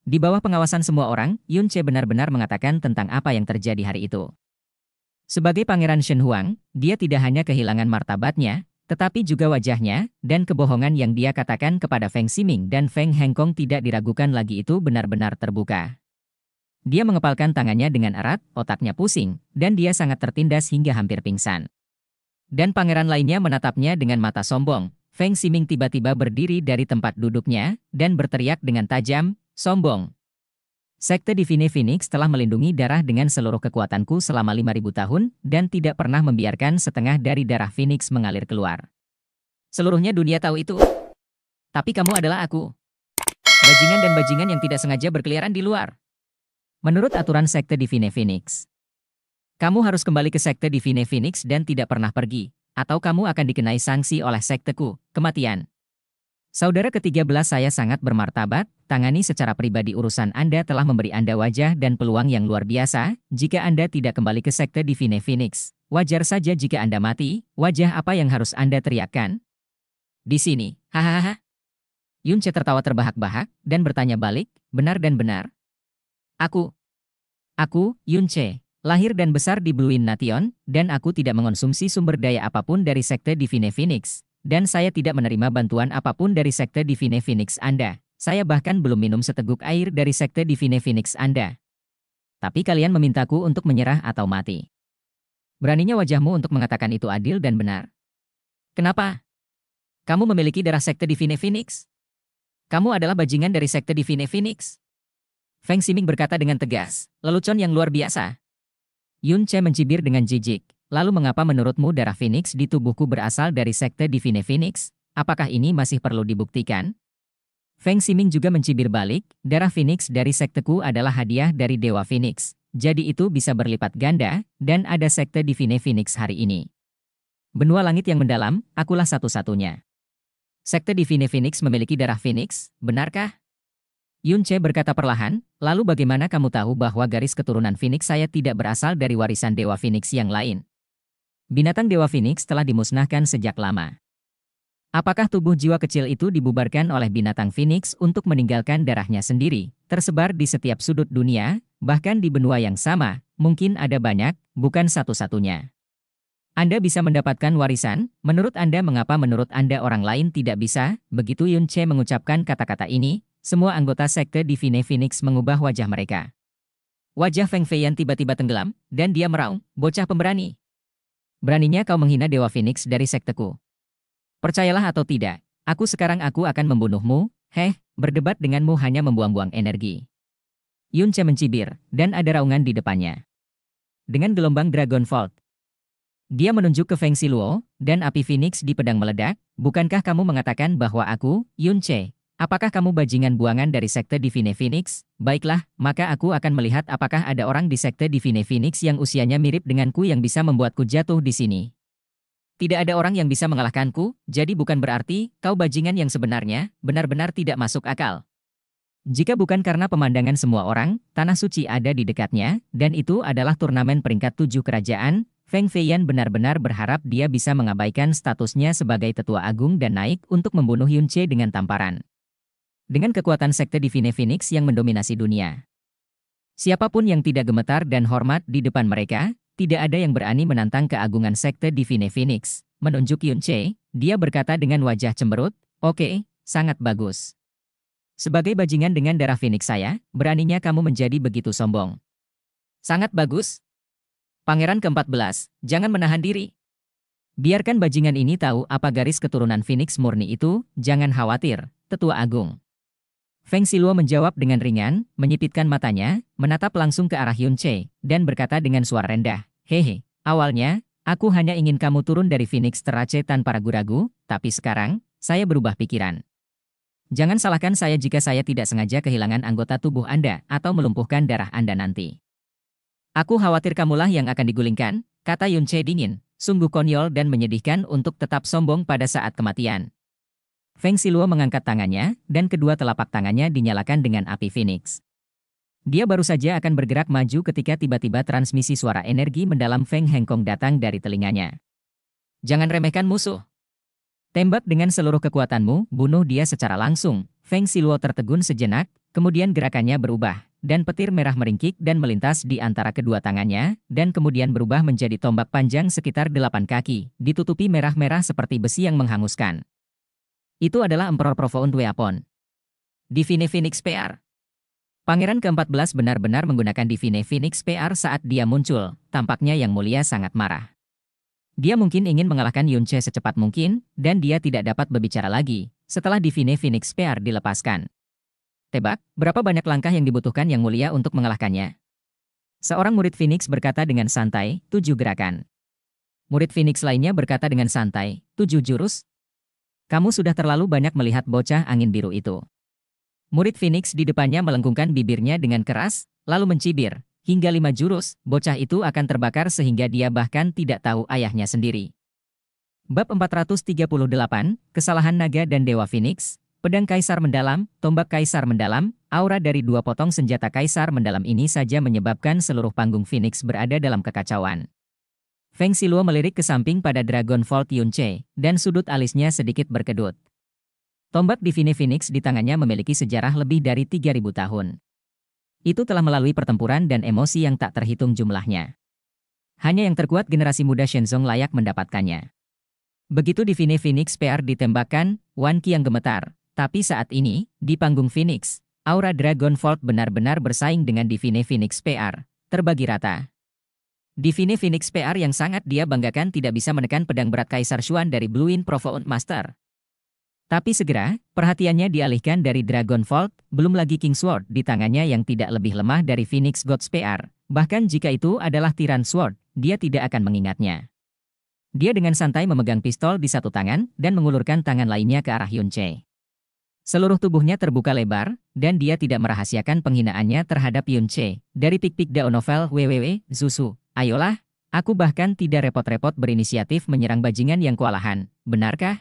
Di bawah pengawasan semua orang, Yun Che benar-benar mengatakan tentang apa yang terjadi hari itu. Sebagai pangeran Shen Huang, dia tidak hanya kehilangan martabatnya, tetapi juga wajahnya, dan kebohongan yang dia katakan kepada Feng Siming dan Feng Hengkong tidak diragukan lagi itu benar-benar terbuka. Dia mengepalkan tangannya dengan erat, otaknya pusing, dan dia sangat tertindas hingga hampir pingsan. Dan pangeran lainnya menatapnya dengan mata sombong, Feng Siming tiba-tiba berdiri dari tempat duduknya dan berteriak dengan tajam, sombong. Sekte Divine Phoenix telah melindungi darah dengan seluruh kekuatanku selama 5000 tahun dan tidak pernah membiarkan setengah dari darah Phoenix mengalir keluar. Seluruhnya dunia tahu itu. Tapi kamu adalah aku. Bajingan dan bajingan yang tidak sengaja berkeliaran di luar. Menurut aturan Sekte Divine Phoenix, kamu harus kembali ke Sekte Divine Phoenix dan tidak pernah pergi atau kamu akan dikenai sanksi oleh sekteku, kematian. Saudara ke-13 saya sangat bermartabat, tangani secara pribadi urusan Anda telah memberi Anda wajah dan peluang yang luar biasa, jika Anda tidak kembali ke sekte Divine Phoenix. Wajar saja jika Anda mati, wajah apa yang harus Anda teriakkan? Di sini, hahaha. Yunce tertawa terbahak-bahak, dan bertanya balik, benar dan benar. Aku. Aku, Yunce. Lahir dan besar di Bluin Nation, dan aku tidak mengonsumsi sumber daya apapun dari sekte Divine Phoenix, dan saya tidak menerima bantuan apapun dari sekte Divine Phoenix Anda. Saya bahkan belum minum seteguk air dari sekte Divine Phoenix Anda. Tapi kalian memintaku untuk menyerah atau mati. Beraninya wajahmu untuk mengatakan itu adil dan benar. Kenapa? Kamu memiliki darah sekte Divine Phoenix? Kamu adalah bajingan dari sekte Divine Phoenix? Feng Siming berkata dengan tegas, lelucon yang luar biasa, Yun Che mencibir dengan jijik. Lalu mengapa menurutmu darah Phoenix di tubuhku berasal dari sekte Divine Phoenix? Apakah ini masih perlu dibuktikan? Feng Siming juga mencibir balik, darah Phoenix dari sekteku adalah hadiah dari Dewa Phoenix. Jadi itu bisa berlipat ganda, dan ada sekte Divine Phoenix hari ini. Benua langit yang mendalam, akulah satu-satunya. Sekte Divine Phoenix memiliki darah Phoenix, benarkah? Yun Che berkata perlahan, lalu bagaimana kamu tahu bahwa garis keturunan Phoenix saya tidak berasal dari warisan Dewa Phoenix yang lain? Binatang Dewa Phoenix telah dimusnahkan sejak lama. Apakah tubuh jiwa kecil itu dibubarkan oleh binatang Phoenix untuk meninggalkan darahnya sendiri, tersebar di setiap sudut dunia, bahkan di benua yang sama, mungkin ada banyak, bukan satu-satunya. Anda bisa mendapatkan warisan, menurut Anda mengapa menurut Anda orang lain tidak bisa, begitu Yun Che mengucapkan kata-kata ini, semua anggota sekte Divine Phoenix mengubah wajah mereka. Wajah Feng Feiyan tiba-tiba tenggelam, dan dia meraung, bocah pemberani. Beraninya kau menghina Dewa Phoenix dari sekteku. Percayalah atau tidak, aku sekarang aku akan membunuhmu, heh, berdebat denganmu hanya membuang-buang energi. Yun Che mencibir, dan ada raungan di depannya. Dengan gelombang Dragon Vault, dia menunjuk ke Feng Siluo, dan api Phoenix di pedang meledak, bukankah kamu mengatakan bahwa aku, Yun Che, Apakah kamu bajingan buangan dari sekte Divine Phoenix? Baiklah, maka aku akan melihat apakah ada orang di sekte Divine Phoenix yang usianya mirip denganku yang bisa membuatku jatuh di sini. Tidak ada orang yang bisa mengalahkanku, jadi bukan berarti kau bajingan yang sebenarnya benar-benar tidak masuk akal. Jika bukan karena pemandangan semua orang, tanah suci ada di dekatnya, dan itu adalah turnamen peringkat tujuh kerajaan, Feng Feiyan benar-benar berharap dia bisa mengabaikan statusnya sebagai tetua agung dan naik untuk membunuh Yun Che dengan tamparan dengan kekuatan sekte Divine Phoenix yang mendominasi dunia. Siapapun yang tidak gemetar dan hormat di depan mereka, tidak ada yang berani menantang keagungan sekte Divine Phoenix. Menunjuk Yun Che, dia berkata dengan wajah cemberut, oke, okay, sangat bagus. Sebagai bajingan dengan darah Phoenix saya, beraninya kamu menjadi begitu sombong. Sangat bagus. Pangeran ke-14, jangan menahan diri. Biarkan bajingan ini tahu apa garis keturunan Phoenix murni itu, jangan khawatir, tetua agung. Feng Siluo menjawab dengan ringan, menyipitkan matanya, menatap langsung ke arah Yun Che, dan berkata dengan suara rendah, Hehe, awalnya, aku hanya ingin kamu turun dari Phoenix Terace tanpa ragu-ragu, tapi sekarang, saya berubah pikiran. Jangan salahkan saya jika saya tidak sengaja kehilangan anggota tubuh Anda atau melumpuhkan darah Anda nanti. Aku khawatir kamulah yang akan digulingkan, kata Yun Che dingin, sungguh konyol dan menyedihkan untuk tetap sombong pada saat kematian. Feng Siluo mengangkat tangannya, dan kedua telapak tangannya dinyalakan dengan api phoenix. Dia baru saja akan bergerak maju ketika tiba-tiba transmisi suara energi mendalam Feng Hengkong datang dari telinganya. Jangan remehkan musuh. Tembak dengan seluruh kekuatanmu, bunuh dia secara langsung. Feng Siluo tertegun sejenak, kemudian gerakannya berubah, dan petir merah meringkik dan melintas di antara kedua tangannya, dan kemudian berubah menjadi tombak panjang sekitar delapan kaki, ditutupi merah-merah seperti besi yang menghanguskan. Itu adalah Emperor Profound Weapon. Divine Phoenix PR Pangeran ke-14 benar-benar menggunakan Divine Phoenix PR saat dia muncul, tampaknya yang mulia sangat marah. Dia mungkin ingin mengalahkan Yunche secepat mungkin, dan dia tidak dapat berbicara lagi, setelah Divine Phoenix PR dilepaskan. Tebak, berapa banyak langkah yang dibutuhkan yang mulia untuk mengalahkannya? Seorang murid Phoenix berkata dengan santai, tujuh gerakan. Murid Phoenix lainnya berkata dengan santai, tujuh jurus, kamu sudah terlalu banyak melihat bocah angin biru itu. Murid Phoenix di depannya melengkungkan bibirnya dengan keras, lalu mencibir. Hingga lima jurus, bocah itu akan terbakar sehingga dia bahkan tidak tahu ayahnya sendiri. Bab 438, Kesalahan Naga dan Dewa Phoenix, Pedang Kaisar Mendalam, Tombak Kaisar Mendalam, aura dari dua potong senjata Kaisar Mendalam ini saja menyebabkan seluruh panggung Phoenix berada dalam kekacauan. Feng Siluo melirik ke samping pada Dragon Vault Yunche, dan sudut alisnya sedikit berkedut. Tombak Divine Phoenix di tangannya memiliki sejarah lebih dari 3000 tahun. Itu telah melalui pertempuran dan emosi yang tak terhitung jumlahnya. Hanya yang terkuat generasi muda Shenzong layak mendapatkannya. Begitu Divine Phoenix PR ditembakkan, Wan yang gemetar. Tapi saat ini, di panggung Phoenix, aura Dragon Vault benar-benar bersaing dengan Divine Phoenix PR. Terbagi rata, Divine Phoenix PR yang sangat dia banggakan tidak bisa menekan pedang berat Kaisar Xuan dari Bluein Profound Master. Tapi segera, perhatiannya dialihkan dari Dragon Vault, belum lagi King Sword di tangannya yang tidak lebih lemah dari Phoenix Gods PR. Bahkan jika itu adalah Tiran Sword, dia tidak akan mengingatnya. Dia dengan santai memegang pistol di satu tangan dan mengulurkan tangan lainnya ke arah Yun Seluruh tubuhnya terbuka lebar, dan dia tidak merahasiakan penghinaannya terhadap Yun Che. Dari pik-pik Dao Novel WWW, Zusu, ayolah, aku bahkan tidak repot-repot berinisiatif menyerang bajingan yang kualahan, benarkah?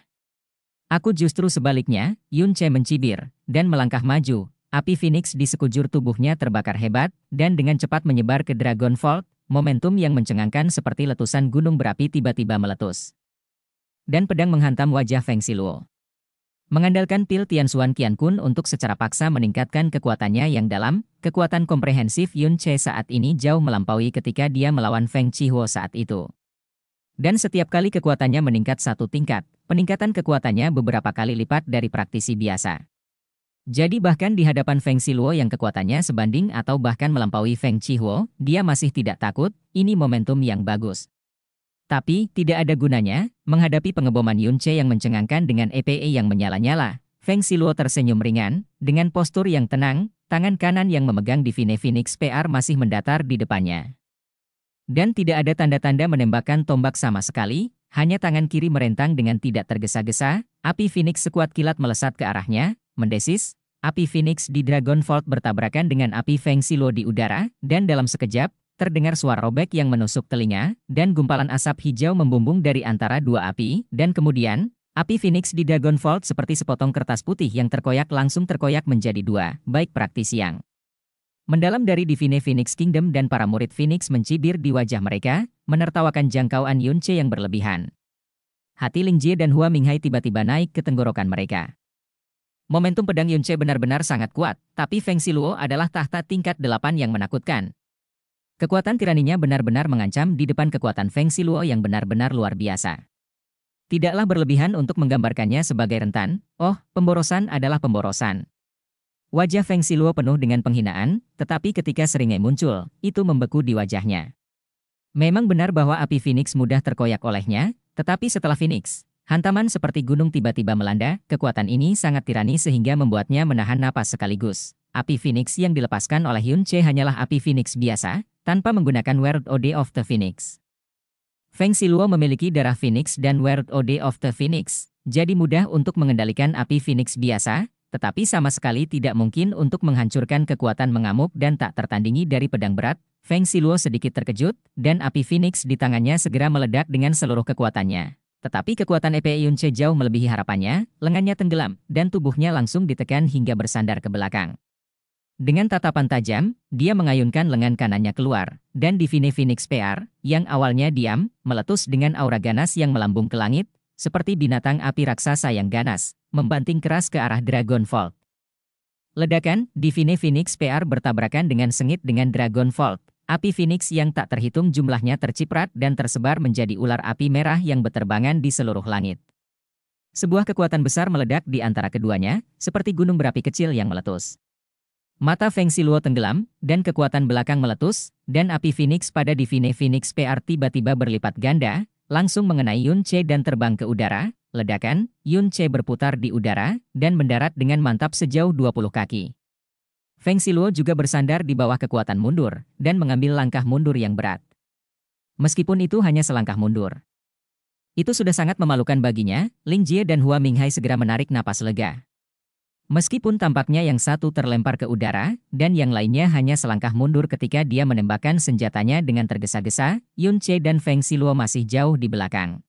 Aku justru sebaliknya, Yun Che mencibir, dan melangkah maju. Api Phoenix di sekujur tubuhnya terbakar hebat, dan dengan cepat menyebar ke Dragon Vault, momentum yang mencengangkan seperti letusan gunung berapi tiba-tiba meletus. Dan pedang menghantam wajah Feng Siluo. Mengandalkan pil Qian Kun untuk secara paksa meningkatkan kekuatannya yang dalam, kekuatan komprehensif Yun Che saat ini jauh melampaui ketika dia melawan Feng Chihuo saat itu. Dan setiap kali kekuatannya meningkat satu tingkat, peningkatan kekuatannya beberapa kali lipat dari praktisi biasa. Jadi bahkan di hadapan Feng Siluo yang kekuatannya sebanding atau bahkan melampaui Feng Chihuo, dia masih tidak takut, ini momentum yang bagus. Tapi, tidak ada gunanya, menghadapi pengeboman Yunche yang mencengangkan dengan EPE e yang menyala-nyala. Feng Siluo tersenyum ringan, dengan postur yang tenang, tangan kanan yang memegang Divine Phoenix PR masih mendatar di depannya. Dan tidak ada tanda-tanda menembakkan tombak sama sekali, hanya tangan kiri merentang dengan tidak tergesa-gesa, api Phoenix sekuat kilat melesat ke arahnya, mendesis, api Phoenix di Dragon Vault bertabrakan dengan api Feng Siluo di udara, dan dalam sekejap, terdengar suara robek yang menusuk telinga, dan gumpalan asap hijau membumbung dari antara dua api, dan kemudian, api Phoenix di Dagon Vault seperti sepotong kertas putih yang terkoyak langsung terkoyak menjadi dua, baik praktis yang mendalam dari Divine Phoenix Kingdom dan para murid Phoenix mencibir di wajah mereka, menertawakan jangkauan Yunche yang berlebihan. Hati Lingjie dan Hua Minghai tiba-tiba naik ke tenggorokan mereka. Momentum pedang Yunche benar-benar sangat kuat, tapi Feng Siluo adalah tahta tingkat delapan yang menakutkan, Kekuatan tiraninya benar-benar mengancam di depan kekuatan Feng Siluo yang benar-benar luar biasa. Tidaklah berlebihan untuk menggambarkannya sebagai rentan, oh, pemborosan adalah pemborosan. Wajah Feng Siluo penuh dengan penghinaan, tetapi ketika seringai muncul, itu membeku di wajahnya. Memang benar bahwa api Phoenix mudah terkoyak olehnya, tetapi setelah Phoenix, hantaman seperti gunung tiba-tiba melanda, kekuatan ini sangat tirani sehingga membuatnya menahan napas sekaligus. Api Phoenix yang dilepaskan oleh Yun Che hanyalah api Phoenix biasa, tanpa menggunakan World Ode of the Phoenix. Feng Siluo memiliki darah Phoenix dan World Ode of the Phoenix, jadi mudah untuk mengendalikan api Phoenix biasa, tetapi sama sekali tidak mungkin untuk menghancurkan kekuatan mengamuk dan tak tertandingi dari pedang berat. Feng Siluo sedikit terkejut, dan api Phoenix di tangannya segera meledak dengan seluruh kekuatannya. Tetapi kekuatan EPE Yun Che jauh melebihi harapannya, lengannya tenggelam, dan tubuhnya langsung ditekan hingga bersandar ke belakang. Dengan tatapan tajam, dia mengayunkan lengan kanannya keluar, dan Divine Phoenix PR yang awalnya diam, meletus dengan aura ganas yang melambung ke langit, seperti binatang api raksasa yang ganas, membanting keras ke arah Dragon Vault. Ledakan, Divine Phoenix PR bertabrakan dengan sengit dengan Dragon Vault. Api Phoenix yang tak terhitung jumlahnya terciprat dan tersebar menjadi ular api merah yang beterbangan di seluruh langit. Sebuah kekuatan besar meledak di antara keduanya, seperti gunung berapi kecil yang meletus. Mata Feng Siluo tenggelam, dan kekuatan belakang meletus, dan api Phoenix pada Divine Phoenix PR tiba-tiba berlipat ganda, langsung mengenai Yun Che dan terbang ke udara. Ledakan, Yun Che berputar di udara, dan mendarat dengan mantap sejauh 20 kaki. Feng Siluo juga bersandar di bawah kekuatan mundur, dan mengambil langkah mundur yang berat. Meskipun itu hanya selangkah mundur. Itu sudah sangat memalukan baginya, Ling Jie dan Hua Minghai segera menarik napas lega. Meskipun tampaknya yang satu terlempar ke udara, dan yang lainnya hanya selangkah mundur ketika dia menembakkan senjatanya dengan tergesa-gesa, Yun Che dan Feng Siluo masih jauh di belakang.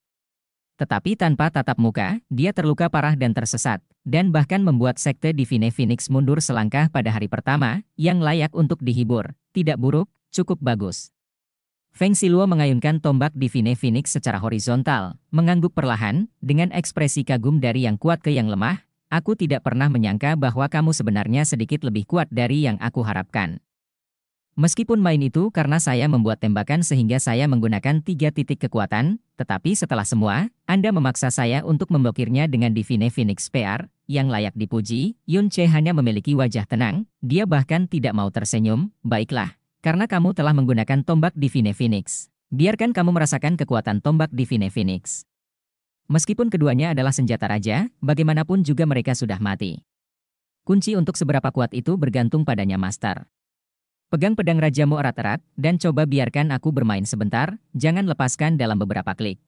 Tetapi tanpa tatap muka, dia terluka parah dan tersesat, dan bahkan membuat sekte Divine Phoenix mundur selangkah pada hari pertama, yang layak untuk dihibur, tidak buruk, cukup bagus. Feng Siluo mengayunkan tombak Divine Phoenix secara horizontal, mengangguk perlahan, dengan ekspresi kagum dari yang kuat ke yang lemah, Aku tidak pernah menyangka bahwa kamu sebenarnya sedikit lebih kuat dari yang aku harapkan. Meskipun main itu karena saya membuat tembakan sehingga saya menggunakan tiga titik kekuatan, tetapi setelah semua, Anda memaksa saya untuk memblokirnya dengan Divine Phoenix PR, yang layak dipuji, Yun Che hanya memiliki wajah tenang, dia bahkan tidak mau tersenyum, baiklah, karena kamu telah menggunakan tombak Divine Phoenix. Biarkan kamu merasakan kekuatan tombak Divine Phoenix. Meskipun keduanya adalah senjata raja, bagaimanapun juga mereka sudah mati. Kunci untuk seberapa kuat itu bergantung padanya master. Pegang pedang rajamu erat-erat, dan coba biarkan aku bermain sebentar, jangan lepaskan dalam beberapa klik.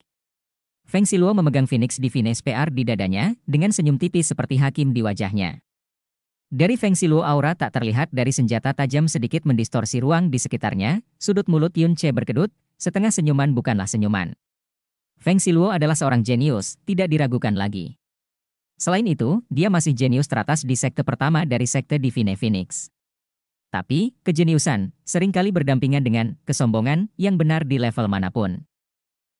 Feng Siluo memegang Phoenix Divine PR di dadanya, dengan senyum tipis seperti hakim di wajahnya. Dari Feng Siluo aura tak terlihat dari senjata tajam sedikit mendistorsi ruang di sekitarnya, sudut mulut Yun Che berkedut, setengah senyuman bukanlah senyuman. Feng Siluo adalah seorang jenius, tidak diragukan lagi. Selain itu, dia masih jenius teratas di sekte pertama dari sekte Divine Phoenix. Tapi, kejeniusan seringkali berdampingan dengan kesombongan yang benar di level manapun.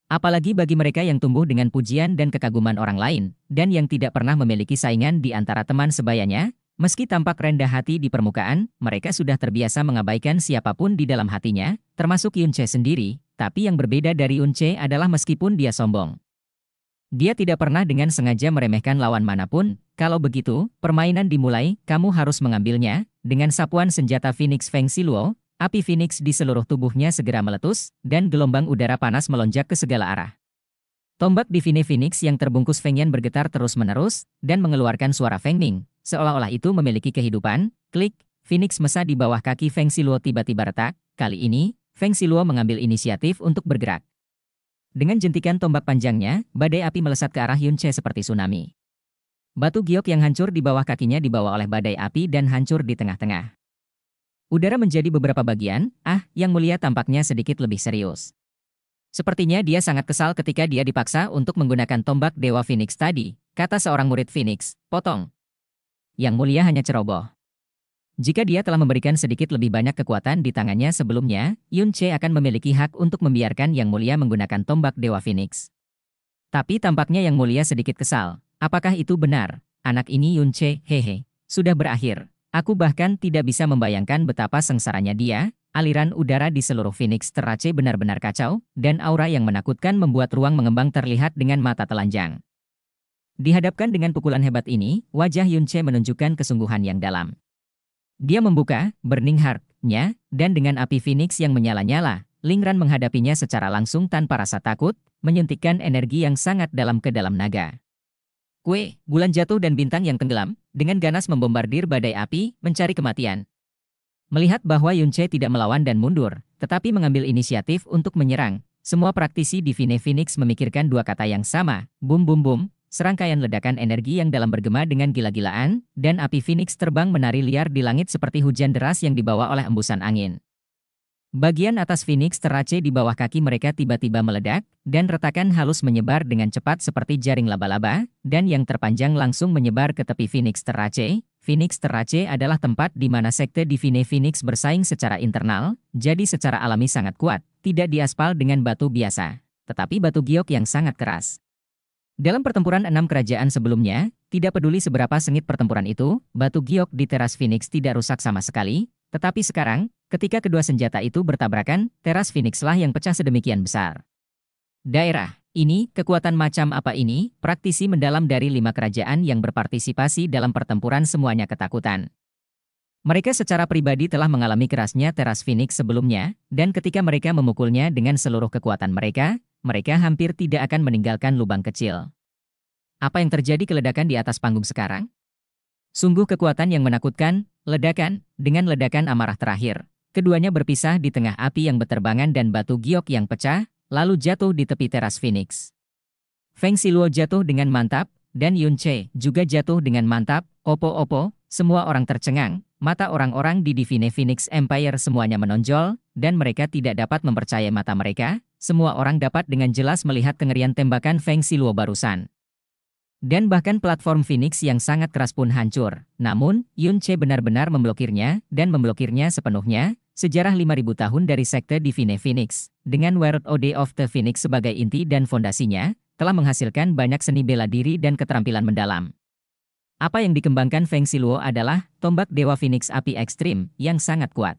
Apalagi bagi mereka yang tumbuh dengan pujian dan kekaguman orang lain, dan yang tidak pernah memiliki saingan di antara teman sebayanya, meski tampak rendah hati di permukaan, mereka sudah terbiasa mengabaikan siapapun di dalam hatinya, termasuk Yunche sendiri, tapi yang berbeda dari Unce adalah meskipun dia sombong. Dia tidak pernah dengan sengaja meremehkan lawan manapun, kalau begitu, permainan dimulai, kamu harus mengambilnya, dengan sapuan senjata Phoenix Feng Siluo, api Phoenix di seluruh tubuhnya segera meletus, dan gelombang udara panas melonjak ke segala arah. Tombak di Vini Phoenix yang terbungkus Feng Yan bergetar terus-menerus, dan mengeluarkan suara Feng Ning, seolah-olah itu memiliki kehidupan, klik, Phoenix mesa di bawah kaki Feng Siluo tiba-tiba retak, kali ini, Feng Siluo mengambil inisiatif untuk bergerak. Dengan jentikan tombak panjangnya, badai api melesat ke arah Yunche seperti tsunami. Batu giok yang hancur di bawah kakinya dibawa oleh badai api dan hancur di tengah-tengah. Udara menjadi beberapa bagian, ah, yang mulia tampaknya sedikit lebih serius. Sepertinya dia sangat kesal ketika dia dipaksa untuk menggunakan tombak Dewa Phoenix tadi, kata seorang murid Phoenix, potong. Yang mulia hanya ceroboh. Jika dia telah memberikan sedikit lebih banyak kekuatan di tangannya sebelumnya, Yun Che akan memiliki hak untuk membiarkan Yang Mulia menggunakan tombak Dewa Phoenix. Tapi tampaknya Yang Mulia sedikit kesal. Apakah itu benar? Anak ini Yun Che, hehe. Sudah berakhir. Aku bahkan tidak bisa membayangkan betapa sengsaranya dia, aliran udara di seluruh Phoenix terace benar-benar kacau, dan aura yang menakutkan membuat ruang mengembang terlihat dengan mata telanjang. Dihadapkan dengan pukulan hebat ini, wajah Yun Che menunjukkan kesungguhan yang dalam. Dia membuka Burning Heart-nya, dan dengan api Phoenix yang menyala-nyala, Lingran menghadapinya secara langsung tanpa rasa takut, menyuntikkan energi yang sangat dalam ke dalam naga. Kue, bulan jatuh dan bintang yang tenggelam, dengan ganas membombardir badai api, mencari kematian. Melihat bahwa Yunche tidak melawan dan mundur, tetapi mengambil inisiatif untuk menyerang, semua praktisi di Vine Phoenix memikirkan dua kata yang sama, bum bum bum, serangkaian ledakan energi yang dalam bergema dengan gila-gilaan, dan api Phoenix terbang menari liar di langit seperti hujan deras yang dibawa oleh embusan angin. Bagian atas Phoenix terace di bawah kaki mereka tiba-tiba meledak, dan retakan halus menyebar dengan cepat seperti jaring laba-laba, dan yang terpanjang langsung menyebar ke tepi Phoenix terace. Phoenix terace adalah tempat di mana sekte Divine Phoenix bersaing secara internal, jadi secara alami sangat kuat, tidak diaspal dengan batu biasa, tetapi batu giok yang sangat keras. Dalam pertempuran enam kerajaan sebelumnya, tidak peduli seberapa sengit pertempuran itu, batu giok di teras Phoenix tidak rusak sama sekali, tetapi sekarang, ketika kedua senjata itu bertabrakan, teras Phoenixlah yang pecah sedemikian besar. Daerah ini, kekuatan macam apa ini, praktisi mendalam dari lima kerajaan yang berpartisipasi dalam pertempuran semuanya ketakutan. Mereka secara pribadi telah mengalami kerasnya teras Phoenix sebelumnya, dan ketika mereka memukulnya dengan seluruh kekuatan mereka, mereka hampir tidak akan meninggalkan lubang kecil. Apa yang terjadi keledakan di atas panggung sekarang? Sungguh kekuatan yang menakutkan, ledakan, dengan ledakan amarah terakhir. Keduanya berpisah di tengah api yang berterbangan dan batu giok yang pecah, lalu jatuh di tepi teras Phoenix. Feng Siluo jatuh dengan mantap, dan Yun Che juga jatuh dengan mantap, opo-opo, semua orang tercengang, mata orang-orang di Divine Phoenix Empire semuanya menonjol, dan mereka tidak dapat mempercayai mata mereka, semua orang dapat dengan jelas melihat kengerian tembakan Feng Siluo barusan. Dan bahkan platform Phoenix yang sangat keras pun hancur. Namun, Yun Che benar-benar memblokirnya, dan memblokirnya sepenuhnya, sejarah 5000 tahun dari sekte Divine Phoenix. Dengan World Ode of the Phoenix sebagai inti dan fondasinya, telah menghasilkan banyak seni bela diri dan keterampilan mendalam. Apa yang dikembangkan Feng Siluo adalah tombak Dewa Phoenix Api Ekstrim yang sangat kuat.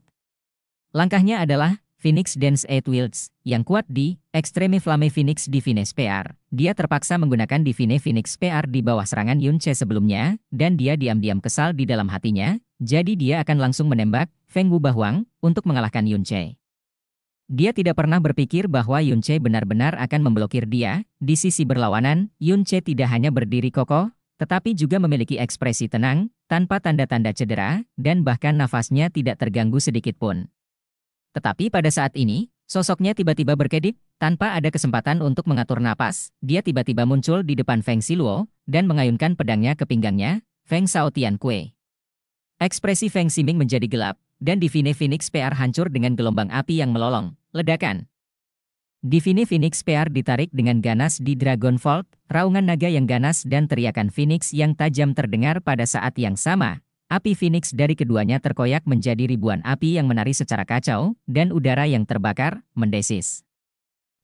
Langkahnya adalah Phoenix Dance Eight Wheels yang kuat di Extreme Flame Phoenix Divine PR. Dia terpaksa menggunakan Divine Phoenix PR di bawah serangan Yun Che sebelumnya, dan dia diam-diam kesal di dalam hatinya, jadi dia akan langsung menembak Feng Wu Bahuang untuk mengalahkan Yun Che. Dia tidak pernah berpikir bahwa Yun Che benar-benar akan memblokir dia. Di sisi berlawanan, Yun Che tidak hanya berdiri kokoh, tetapi juga memiliki ekspresi tenang, tanpa tanda-tanda cedera, dan bahkan nafasnya tidak terganggu sedikit pun. Tetapi pada saat ini, sosoknya tiba-tiba berkedip, tanpa ada kesempatan untuk mengatur napas. Dia tiba-tiba muncul di depan Feng Siluo, dan mengayunkan pedangnya ke pinggangnya, Feng Sao Tian Kue. Ekspresi Feng Siming menjadi gelap, dan Divine Phoenix PR hancur dengan gelombang api yang melolong, ledakan. Divine Phoenix PR ditarik dengan ganas di Dragon Vault, raungan naga yang ganas dan teriakan Phoenix yang tajam terdengar pada saat yang sama, Api Phoenix dari keduanya terkoyak menjadi ribuan api yang menari secara kacau, dan udara yang terbakar, mendesis.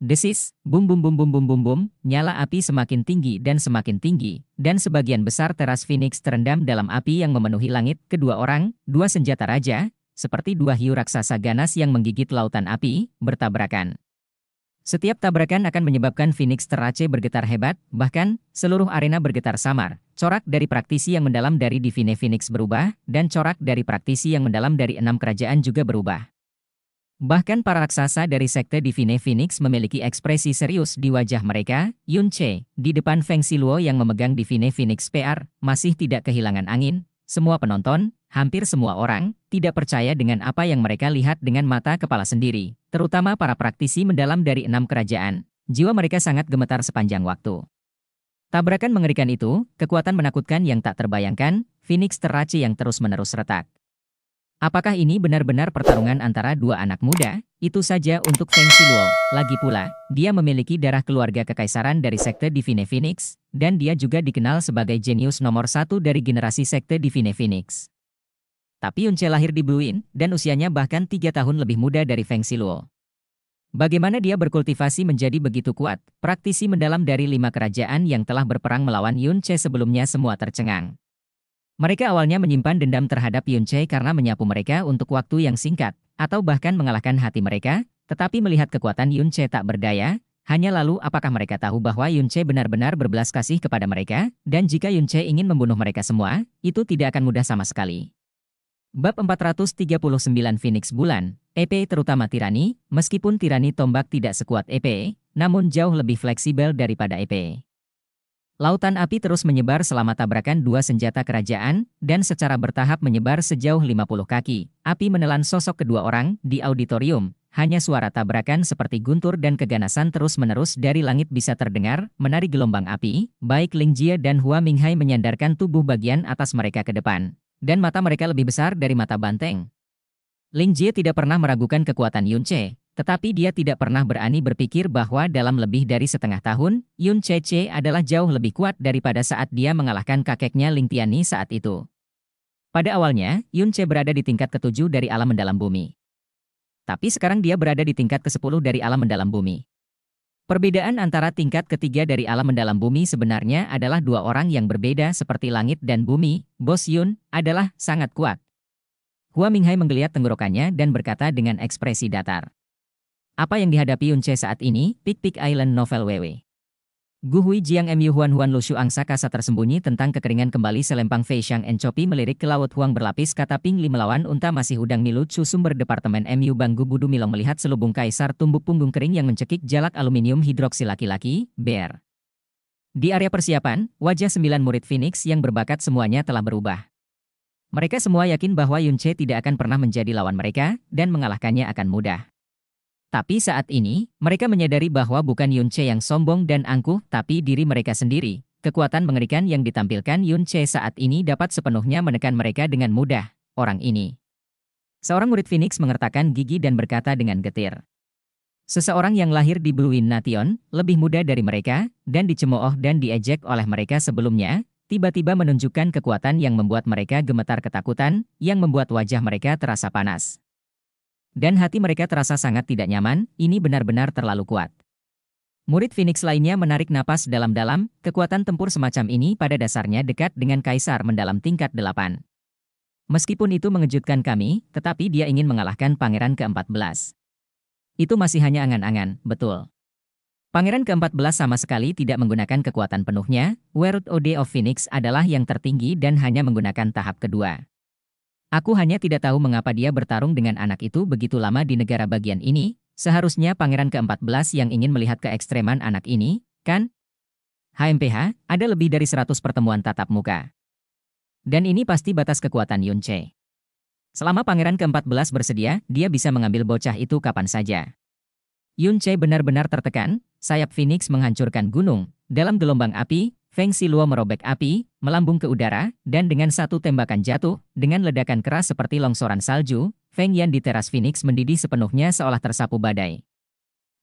Desis, bum bum bum bum bum bum bum, nyala api semakin tinggi dan semakin tinggi, dan sebagian besar teras Phoenix terendam dalam api yang memenuhi langit. Kedua orang, dua senjata raja, seperti dua hiu raksasa ganas yang menggigit lautan api, bertabrakan. Setiap tabrakan akan menyebabkan Phoenix terace bergetar hebat, bahkan seluruh arena bergetar samar. Corak dari praktisi yang mendalam dari Divine Phoenix berubah, dan corak dari praktisi yang mendalam dari enam kerajaan juga berubah. Bahkan para raksasa dari sekte Divine Phoenix memiliki ekspresi serius di wajah mereka, Yun Che, di depan Feng Siluo yang memegang Divine Phoenix PR, masih tidak kehilangan angin, semua penonton, hampir semua orang, tidak percaya dengan apa yang mereka lihat dengan mata kepala sendiri, terutama para praktisi mendalam dari enam kerajaan. Jiwa mereka sangat gemetar sepanjang waktu. Tabrakan mengerikan itu, kekuatan menakutkan yang tak terbayangkan, Phoenix teraci yang terus-menerus retak. Apakah ini benar-benar pertarungan antara dua anak muda? Itu saja untuk Feng Shiluo. Lagi pula, dia memiliki darah keluarga kekaisaran dari sekte Divine Phoenix, dan dia juga dikenal sebagai jenius nomor satu dari generasi sekte Divine Phoenix. Tapi Yunce lahir di Bluin, dan usianya bahkan tiga tahun lebih muda dari Feng Shiluo. Bagaimana dia berkultivasi menjadi begitu kuat, praktisi mendalam dari lima kerajaan yang telah berperang melawan Yunce sebelumnya semua tercengang. Mereka awalnya menyimpan dendam terhadap Yun Yunche karena menyapu mereka untuk waktu yang singkat, atau bahkan mengalahkan hati mereka, tetapi melihat kekuatan Yun Yunche tak berdaya, hanya lalu apakah mereka tahu bahwa Yun Yunche benar-benar berbelas kasih kepada mereka, dan jika Yun Yunche ingin membunuh mereka semua, itu tidak akan mudah sama sekali. Bab 439 Phoenix Bulan, EP terutama tirani, meskipun tirani tombak tidak sekuat EP, namun jauh lebih fleksibel daripada EP. Lautan api terus menyebar selama tabrakan dua senjata kerajaan, dan secara bertahap menyebar sejauh 50 kaki. Api menelan sosok kedua orang di auditorium. Hanya suara tabrakan seperti guntur dan keganasan terus-menerus dari langit bisa terdengar, menari gelombang api, baik Ling Jie dan Hua Minghai menyandarkan tubuh bagian atas mereka ke depan. Dan mata mereka lebih besar dari mata banteng. Ling Jie tidak pernah meragukan kekuatan Yun Che, tetapi dia tidak pernah berani berpikir bahwa dalam lebih dari setengah tahun, Yun Cece adalah jauh lebih kuat daripada saat dia mengalahkan kakeknya Ling Tiani saat itu. Pada awalnya, Yun Ce berada di tingkat ketujuh dari alam mendalam bumi. Tapi sekarang dia berada di tingkat ke-10 dari alam mendalam bumi. Perbedaan antara tingkat ketiga dari alam mendalam bumi sebenarnya adalah dua orang yang berbeda seperti langit dan bumi, Bos Yun, adalah sangat kuat. Hua Minghai menggeliat tenggorokannya dan berkata dengan ekspresi datar. Apa yang dihadapi Yunche saat ini? Pik Pik Island Novel Wewe Guhui Jiang Mu Huan Huan Lushu Angsa Kasa tersembunyi tentang kekeringan kembali selempang Fei Shang Chopi melirik ke laut Huang berlapis kata Ping Li melawan unta masih udang Milu Chu sumber Departemen MU Banggu Budu Milong melihat selubung kaisar tumbuk punggung kering yang mencekik jalak aluminium hidroksi laki-laki, Bear Di area persiapan, wajah sembilan murid Phoenix yang berbakat semuanya telah berubah. Mereka semua yakin bahwa Yunche tidak akan pernah menjadi lawan mereka, dan mengalahkannya akan mudah. Tapi saat ini, mereka menyadari bahwa bukan Yun Yunche yang sombong dan angkuh, tapi diri mereka sendiri. Kekuatan mengerikan yang ditampilkan Yun Yunche saat ini dapat sepenuhnya menekan mereka dengan mudah, orang ini. Seorang murid Phoenix mengertakkan gigi dan berkata dengan getir. Seseorang yang lahir di Blue Wind Nation, lebih muda dari mereka, dan dicemooh dan diejek oleh mereka sebelumnya, tiba-tiba menunjukkan kekuatan yang membuat mereka gemetar ketakutan, yang membuat wajah mereka terasa panas. Dan hati mereka terasa sangat tidak nyaman, ini benar-benar terlalu kuat. Murid Phoenix lainnya menarik napas dalam-dalam, kekuatan tempur semacam ini pada dasarnya dekat dengan Kaisar mendalam tingkat 8. Meskipun itu mengejutkan kami, tetapi dia ingin mengalahkan pangeran ke-14. Itu masih hanya angan-angan, betul. Pangeran ke-14 sama sekali tidak menggunakan kekuatan penuhnya, Werut Ode of Phoenix adalah yang tertinggi dan hanya menggunakan tahap kedua. Aku hanya tidak tahu mengapa dia bertarung dengan anak itu begitu lama di negara bagian ini, seharusnya pangeran ke-14 yang ingin melihat keekstreman anak ini, kan? HMPH, ada lebih dari 100 pertemuan tatap muka. Dan ini pasti batas kekuatan Yun Che. Selama pangeran ke-14 bersedia, dia bisa mengambil bocah itu kapan saja. Yun Che benar-benar tertekan, sayap Phoenix menghancurkan gunung. Dalam gelombang api, Feng Siluo merobek api, melambung ke udara, dan dengan satu tembakan jatuh, dengan ledakan keras seperti longsoran salju, Feng Yan di teras Phoenix mendidih sepenuhnya seolah tersapu badai.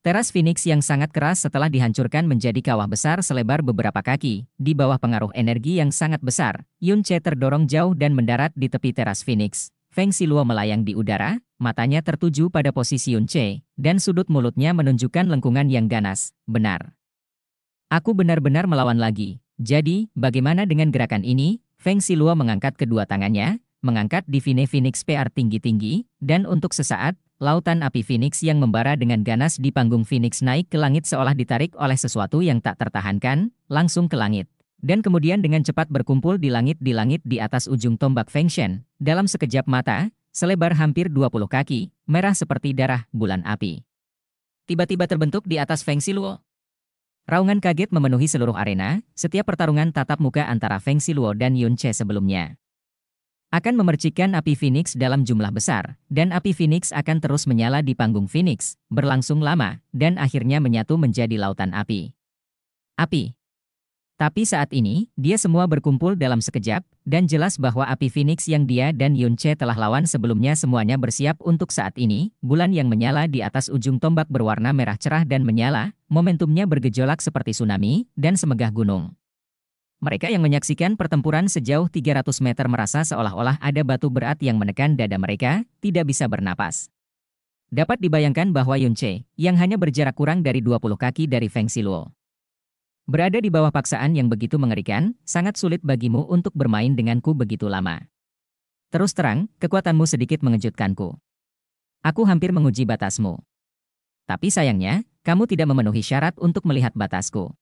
Teras Phoenix yang sangat keras setelah dihancurkan menjadi kawah besar selebar beberapa kaki, di bawah pengaruh energi yang sangat besar, Yun Che terdorong jauh dan mendarat di tepi teras Phoenix. Feng Siluo melayang di udara, matanya tertuju pada posisi Yun Che, dan sudut mulutnya menunjukkan lengkungan yang ganas, benar. Aku benar-benar melawan lagi. Jadi, bagaimana dengan gerakan ini? Feng Siluo mengangkat kedua tangannya, mengangkat Divine Phoenix PR tinggi-tinggi, dan untuk sesaat, lautan api Phoenix yang membara dengan ganas di panggung Phoenix naik ke langit seolah ditarik oleh sesuatu yang tak tertahankan, langsung ke langit. Dan kemudian dengan cepat berkumpul di langit di langit di atas ujung tombak Feng Shen, dalam sekejap mata, selebar hampir 20 kaki, merah seperti darah bulan api. Tiba-tiba terbentuk di atas Feng Siluo. Raungan kaget memenuhi seluruh arena, setiap pertarungan tatap muka antara Feng Siluo dan Yun Che sebelumnya. Akan memercikan api Phoenix dalam jumlah besar, dan api Phoenix akan terus menyala di panggung Phoenix, berlangsung lama, dan akhirnya menyatu menjadi lautan api. Api tapi saat ini, dia semua berkumpul dalam sekejap, dan jelas bahwa api Phoenix yang dia dan Yunche telah lawan sebelumnya semuanya bersiap untuk saat ini, bulan yang menyala di atas ujung tombak berwarna merah cerah dan menyala, momentumnya bergejolak seperti tsunami, dan semegah gunung. Mereka yang menyaksikan pertempuran sejauh 300 meter merasa seolah-olah ada batu berat yang menekan dada mereka, tidak bisa bernapas. Dapat dibayangkan bahwa Yunche, yang hanya berjarak kurang dari 20 kaki dari Feng Siluo, Berada di bawah paksaan yang begitu mengerikan, sangat sulit bagimu untuk bermain denganku begitu lama. Terus terang, kekuatanmu sedikit mengejutkanku. Aku hampir menguji batasmu. Tapi sayangnya, kamu tidak memenuhi syarat untuk melihat batasku.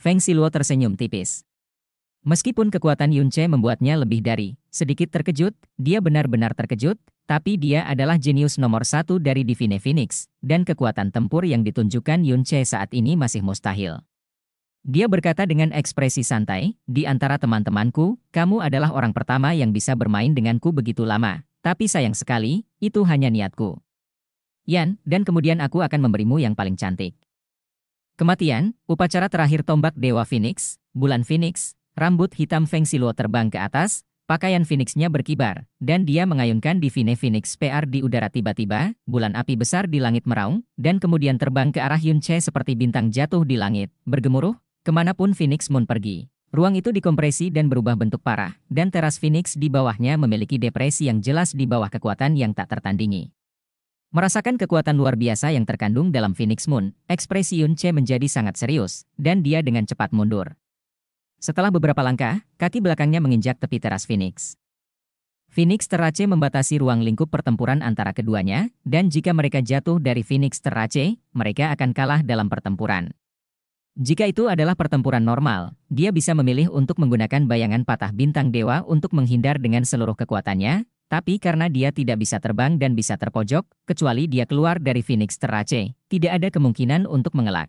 Feng Siluo tersenyum tipis. Meskipun kekuatan Yun Yunche membuatnya lebih dari sedikit terkejut, dia benar-benar terkejut, tapi dia adalah jenius nomor satu dari Divine Phoenix, dan kekuatan tempur yang ditunjukkan Yun Yunche saat ini masih mustahil. Dia berkata dengan ekspresi santai, di antara teman-temanku, kamu adalah orang pertama yang bisa bermain denganku begitu lama, tapi sayang sekali, itu hanya niatku. Yan, dan kemudian aku akan memberimu yang paling cantik. Kematian, upacara terakhir tombak Dewa Phoenix, bulan Phoenix, rambut hitam Feng Siluo terbang ke atas, pakaian Phoenixnya berkibar, dan dia mengayunkan Divine Phoenix PR di udara tiba-tiba, bulan api besar di langit meraung, dan kemudian terbang ke arah Yun Che seperti bintang jatuh di langit, bergemuruh, Kemanapun Phoenix Moon pergi, ruang itu dikompresi dan berubah bentuk parah, dan teras Phoenix di bawahnya memiliki depresi yang jelas di bawah kekuatan yang tak tertandingi. Merasakan kekuatan luar biasa yang terkandung dalam Phoenix Moon, ekspresi Yun Che menjadi sangat serius, dan dia dengan cepat mundur. Setelah beberapa langkah, kaki belakangnya menginjak tepi teras Phoenix. Phoenix terace membatasi ruang lingkup pertempuran antara keduanya, dan jika mereka jatuh dari Phoenix terace, mereka akan kalah dalam pertempuran. Jika itu adalah pertempuran normal, dia bisa memilih untuk menggunakan bayangan patah bintang dewa untuk menghindar dengan seluruh kekuatannya, tapi karena dia tidak bisa terbang dan bisa terpojok, kecuali dia keluar dari Phoenix Terace, tidak ada kemungkinan untuk mengelak.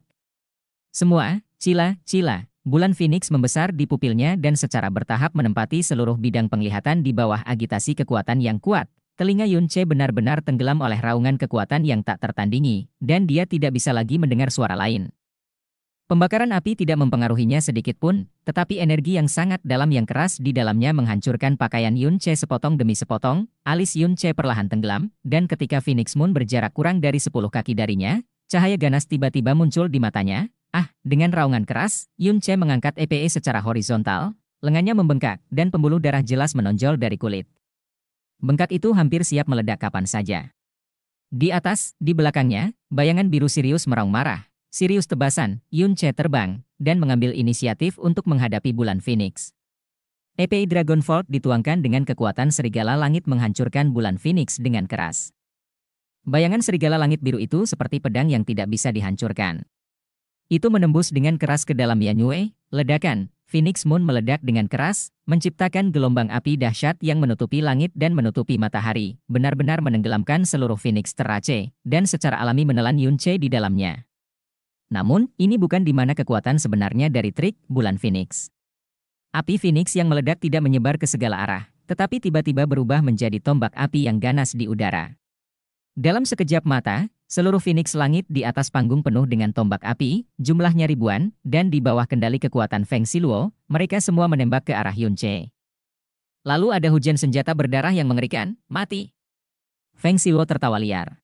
Semua, cila, cila, bulan Phoenix membesar di pupilnya dan secara bertahap menempati seluruh bidang penglihatan di bawah agitasi kekuatan yang kuat. Telinga Yunce benar-benar tenggelam oleh raungan kekuatan yang tak tertandingi, dan dia tidak bisa lagi mendengar suara lain. Pembakaran api tidak mempengaruhinya sedikit pun, tetapi energi yang sangat dalam yang keras di dalamnya menghancurkan pakaian Yun Che sepotong demi sepotong, alis Yun Che perlahan tenggelam, dan ketika Phoenix Moon berjarak kurang dari 10 kaki darinya, cahaya ganas tiba-tiba muncul di matanya. Ah, dengan raungan keras, Yun Che mengangkat EPE e secara horizontal, lengannya membengkak, dan pembuluh darah jelas menonjol dari kulit. Bengkak itu hampir siap meledak kapan saja. Di atas, di belakangnya, bayangan biru Sirius meraung marah, Sirius tebasan, Yun Che terbang, dan mengambil inisiatif untuk menghadapi bulan Phoenix. EPI Vault dituangkan dengan kekuatan serigala langit menghancurkan bulan Phoenix dengan keras. Bayangan serigala langit biru itu seperti pedang yang tidak bisa dihancurkan. Itu menembus dengan keras ke dalam Yanyue, ledakan, Phoenix Moon meledak dengan keras, menciptakan gelombang api dahsyat yang menutupi langit dan menutupi matahari, benar-benar menenggelamkan seluruh Phoenix terace, dan secara alami menelan Yunche di dalamnya. Namun, ini bukan di mana kekuatan sebenarnya dari trik bulan Phoenix. Api Phoenix yang meledak tidak menyebar ke segala arah, tetapi tiba-tiba berubah menjadi tombak api yang ganas di udara. Dalam sekejap mata, seluruh Phoenix langit di atas panggung penuh dengan tombak api, jumlahnya ribuan, dan di bawah kendali kekuatan Feng Siluo, mereka semua menembak ke arah Yun Lalu ada hujan senjata berdarah yang mengerikan, mati. Feng Siluo tertawa liar.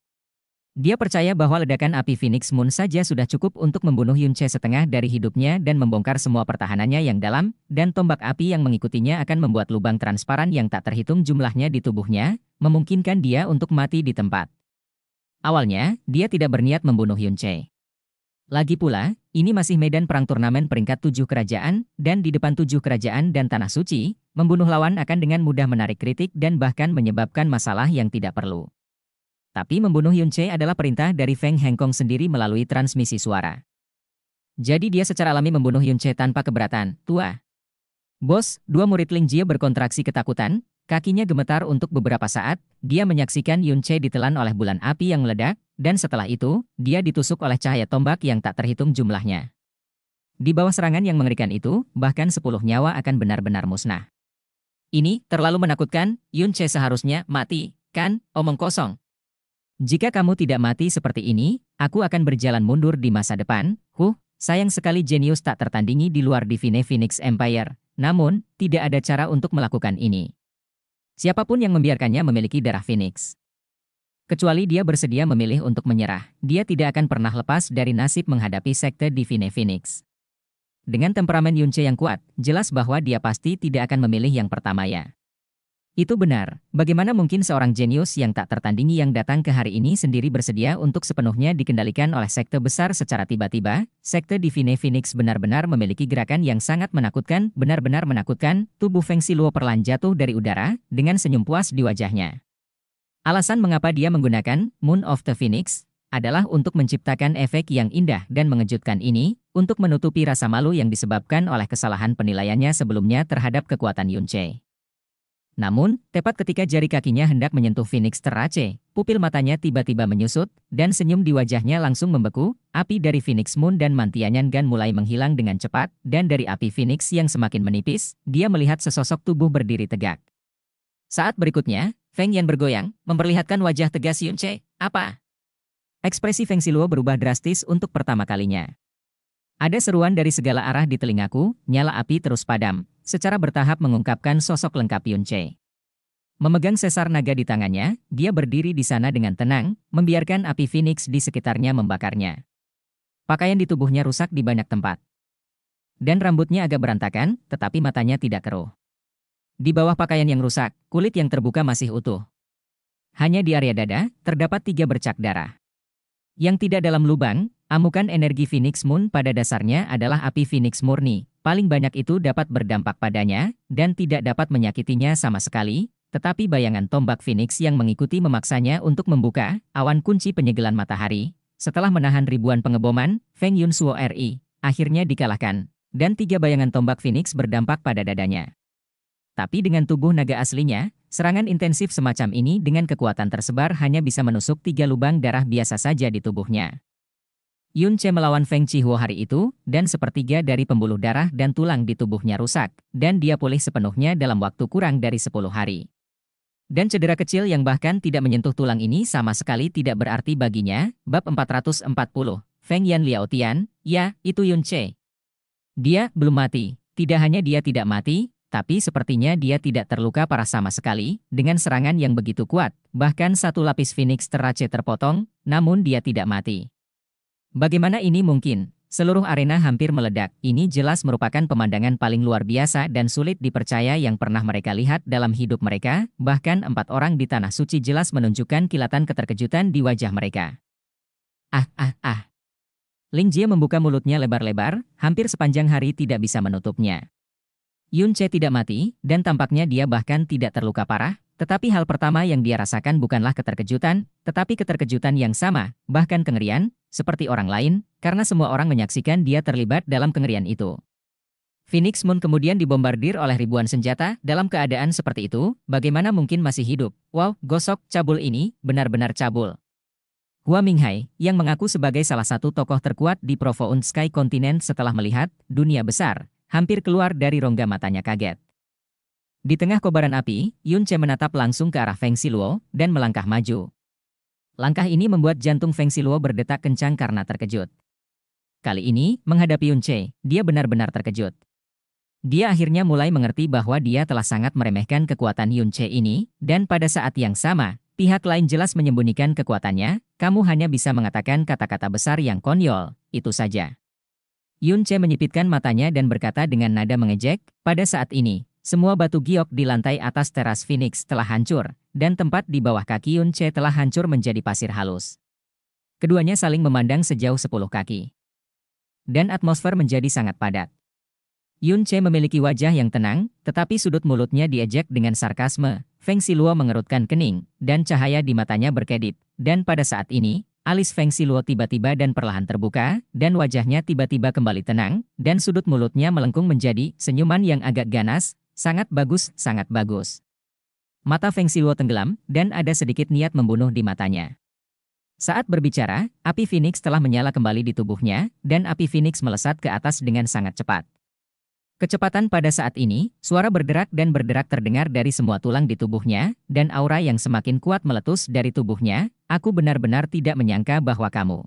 Dia percaya bahwa ledakan api Phoenix Moon saja sudah cukup untuk membunuh Yunche setengah dari hidupnya dan membongkar semua pertahanannya yang dalam, dan tombak api yang mengikutinya akan membuat lubang transparan yang tak terhitung jumlahnya di tubuhnya, memungkinkan dia untuk mati di tempat. Awalnya, dia tidak berniat membunuh Yunche. Lagi pula, ini masih medan perang turnamen peringkat tujuh kerajaan, dan di depan tujuh kerajaan dan tanah suci, membunuh lawan akan dengan mudah menarik kritik dan bahkan menyebabkan masalah yang tidak perlu. Tapi membunuh Yun Che adalah perintah dari Feng Hengkong sendiri melalui transmisi suara. Jadi dia secara alami membunuh Yun Che tanpa keberatan, tua. Bos, dua murid Ling Jie berkontraksi ketakutan, kakinya gemetar untuk beberapa saat, dia menyaksikan Yun Che ditelan oleh bulan api yang meledak, dan setelah itu, dia ditusuk oleh cahaya tombak yang tak terhitung jumlahnya. Di bawah serangan yang mengerikan itu, bahkan sepuluh nyawa akan benar-benar musnah. Ini terlalu menakutkan, Yun Che seharusnya mati, kan, omong kosong. Jika kamu tidak mati seperti ini, aku akan berjalan mundur di masa depan. Huh, sayang sekali jenius tak tertandingi di luar Divine Phoenix Empire. Namun, tidak ada cara untuk melakukan ini. Siapapun yang membiarkannya memiliki darah Phoenix. Kecuali dia bersedia memilih untuk menyerah, dia tidak akan pernah lepas dari nasib menghadapi sekte Divine Phoenix. Dengan temperamen Yunce yang kuat, jelas bahwa dia pasti tidak akan memilih yang pertama ya. Itu benar. Bagaimana mungkin seorang jenius yang tak tertandingi yang datang ke hari ini sendiri bersedia untuk sepenuhnya dikendalikan oleh sekte besar secara tiba-tiba? Sekte Divine Phoenix benar-benar memiliki gerakan yang sangat menakutkan, benar-benar menakutkan, tubuh Feng Siluo perlahan jatuh dari udara, dengan senyum puas di wajahnya. Alasan mengapa dia menggunakan Moon of the Phoenix adalah untuk menciptakan efek yang indah dan mengejutkan ini, untuk menutupi rasa malu yang disebabkan oleh kesalahan penilaiannya sebelumnya terhadap kekuatan Yunche. Namun, tepat ketika jari kakinya hendak menyentuh Phoenix terace, pupil matanya tiba-tiba menyusut, dan senyum di wajahnya langsung membeku, api dari Phoenix Moon dan mantianyan Gan mulai menghilang dengan cepat, dan dari api Phoenix yang semakin menipis, dia melihat sesosok tubuh berdiri tegak. Saat berikutnya, Feng Yan bergoyang, memperlihatkan wajah tegas Yun Che, apa? Ekspresi Feng Siluo berubah drastis untuk pertama kalinya. Ada seruan dari segala arah di telingaku, nyala api terus padam, secara bertahap mengungkapkan sosok lengkap Yun Che. Memegang sesar naga di tangannya, dia berdiri di sana dengan tenang, membiarkan api phoenix di sekitarnya membakarnya. Pakaian di tubuhnya rusak di banyak tempat. Dan rambutnya agak berantakan, tetapi matanya tidak keruh. Di bawah pakaian yang rusak, kulit yang terbuka masih utuh. Hanya di area dada, terdapat tiga bercak darah. Yang tidak dalam lubang, Amukan energi Phoenix Moon pada dasarnya adalah api Phoenix murni, paling banyak itu dapat berdampak padanya, dan tidak dapat menyakitinya sama sekali, tetapi bayangan tombak Phoenix yang mengikuti memaksanya untuk membuka awan kunci penyegelan matahari. Setelah menahan ribuan pengeboman, Feng Yun Suo RI akhirnya dikalahkan, dan tiga bayangan tombak Phoenix berdampak pada dadanya. Tapi dengan tubuh naga aslinya, serangan intensif semacam ini dengan kekuatan tersebar hanya bisa menusuk tiga lubang darah biasa saja di tubuhnya. Yun Che melawan Feng Chihuo hari itu, dan sepertiga dari pembuluh darah dan tulang di tubuhnya rusak, dan dia pulih sepenuhnya dalam waktu kurang dari 10 hari. Dan cedera kecil yang bahkan tidak menyentuh tulang ini sama sekali tidak berarti baginya, bab 440, Feng Yan Liao Tian, ya, itu Yun Che. Dia belum mati, tidak hanya dia tidak mati, tapi sepertinya dia tidak terluka parah sama sekali, dengan serangan yang begitu kuat, bahkan satu lapis phoenix terace terpotong, namun dia tidak mati. Bagaimana ini mungkin? Seluruh arena hampir meledak. Ini jelas merupakan pemandangan paling luar biasa dan sulit dipercaya yang pernah mereka lihat dalam hidup mereka. Bahkan empat orang di Tanah Suci jelas menunjukkan kilatan keterkejutan di wajah mereka. Ah, ah, ah. Ling Jie membuka mulutnya lebar-lebar, hampir sepanjang hari tidak bisa menutupnya. Yun Che tidak mati, dan tampaknya dia bahkan tidak terluka parah, tetapi hal pertama yang dia rasakan bukanlah keterkejutan, tetapi keterkejutan yang sama, bahkan kengerian, seperti orang lain, karena semua orang menyaksikan dia terlibat dalam kengerian itu. Phoenix Moon kemudian dibombardir oleh ribuan senjata dalam keadaan seperti itu, bagaimana mungkin masih hidup? Wow, gosok, cabul ini, benar-benar cabul. Hua Minghai, yang mengaku sebagai salah satu tokoh terkuat di Profound Sky Continent setelah melihat dunia besar, hampir keluar dari rongga matanya kaget. Di tengah kobaran api, Yun Che menatap langsung ke arah Feng Siluo dan melangkah maju. Langkah ini membuat jantung Feng Siluo berdetak kencang karena terkejut. Kali ini, menghadapi Yun Che, dia benar-benar terkejut. Dia akhirnya mulai mengerti bahwa dia telah sangat meremehkan kekuatan Yun Che ini, dan pada saat yang sama, pihak lain jelas menyembunyikan kekuatannya, kamu hanya bisa mengatakan kata-kata besar yang konyol, itu saja. Yun Che menyipitkan matanya dan berkata dengan nada mengejek, pada saat ini, semua batu giok di lantai atas teras Phoenix telah hancur, dan tempat di bawah kaki Yun Che telah hancur menjadi pasir halus. Keduanya saling memandang sejauh sepuluh kaki. Dan atmosfer menjadi sangat padat. Yun Che memiliki wajah yang tenang, tetapi sudut mulutnya diejek dengan sarkasme. Feng Siluo mengerutkan kening, dan cahaya di matanya berkedip. Dan pada saat ini, alis Feng Siluo tiba-tiba dan perlahan terbuka, dan wajahnya tiba-tiba kembali tenang, dan sudut mulutnya melengkung menjadi senyuman yang agak ganas, Sangat bagus, sangat bagus. Mata Feng Siwo tenggelam, dan ada sedikit niat membunuh di matanya. Saat berbicara, api Phoenix telah menyala kembali di tubuhnya, dan api Phoenix melesat ke atas dengan sangat cepat. Kecepatan pada saat ini, suara bergerak dan berderak terdengar dari semua tulang di tubuhnya, dan aura yang semakin kuat meletus dari tubuhnya, aku benar-benar tidak menyangka bahwa kamu.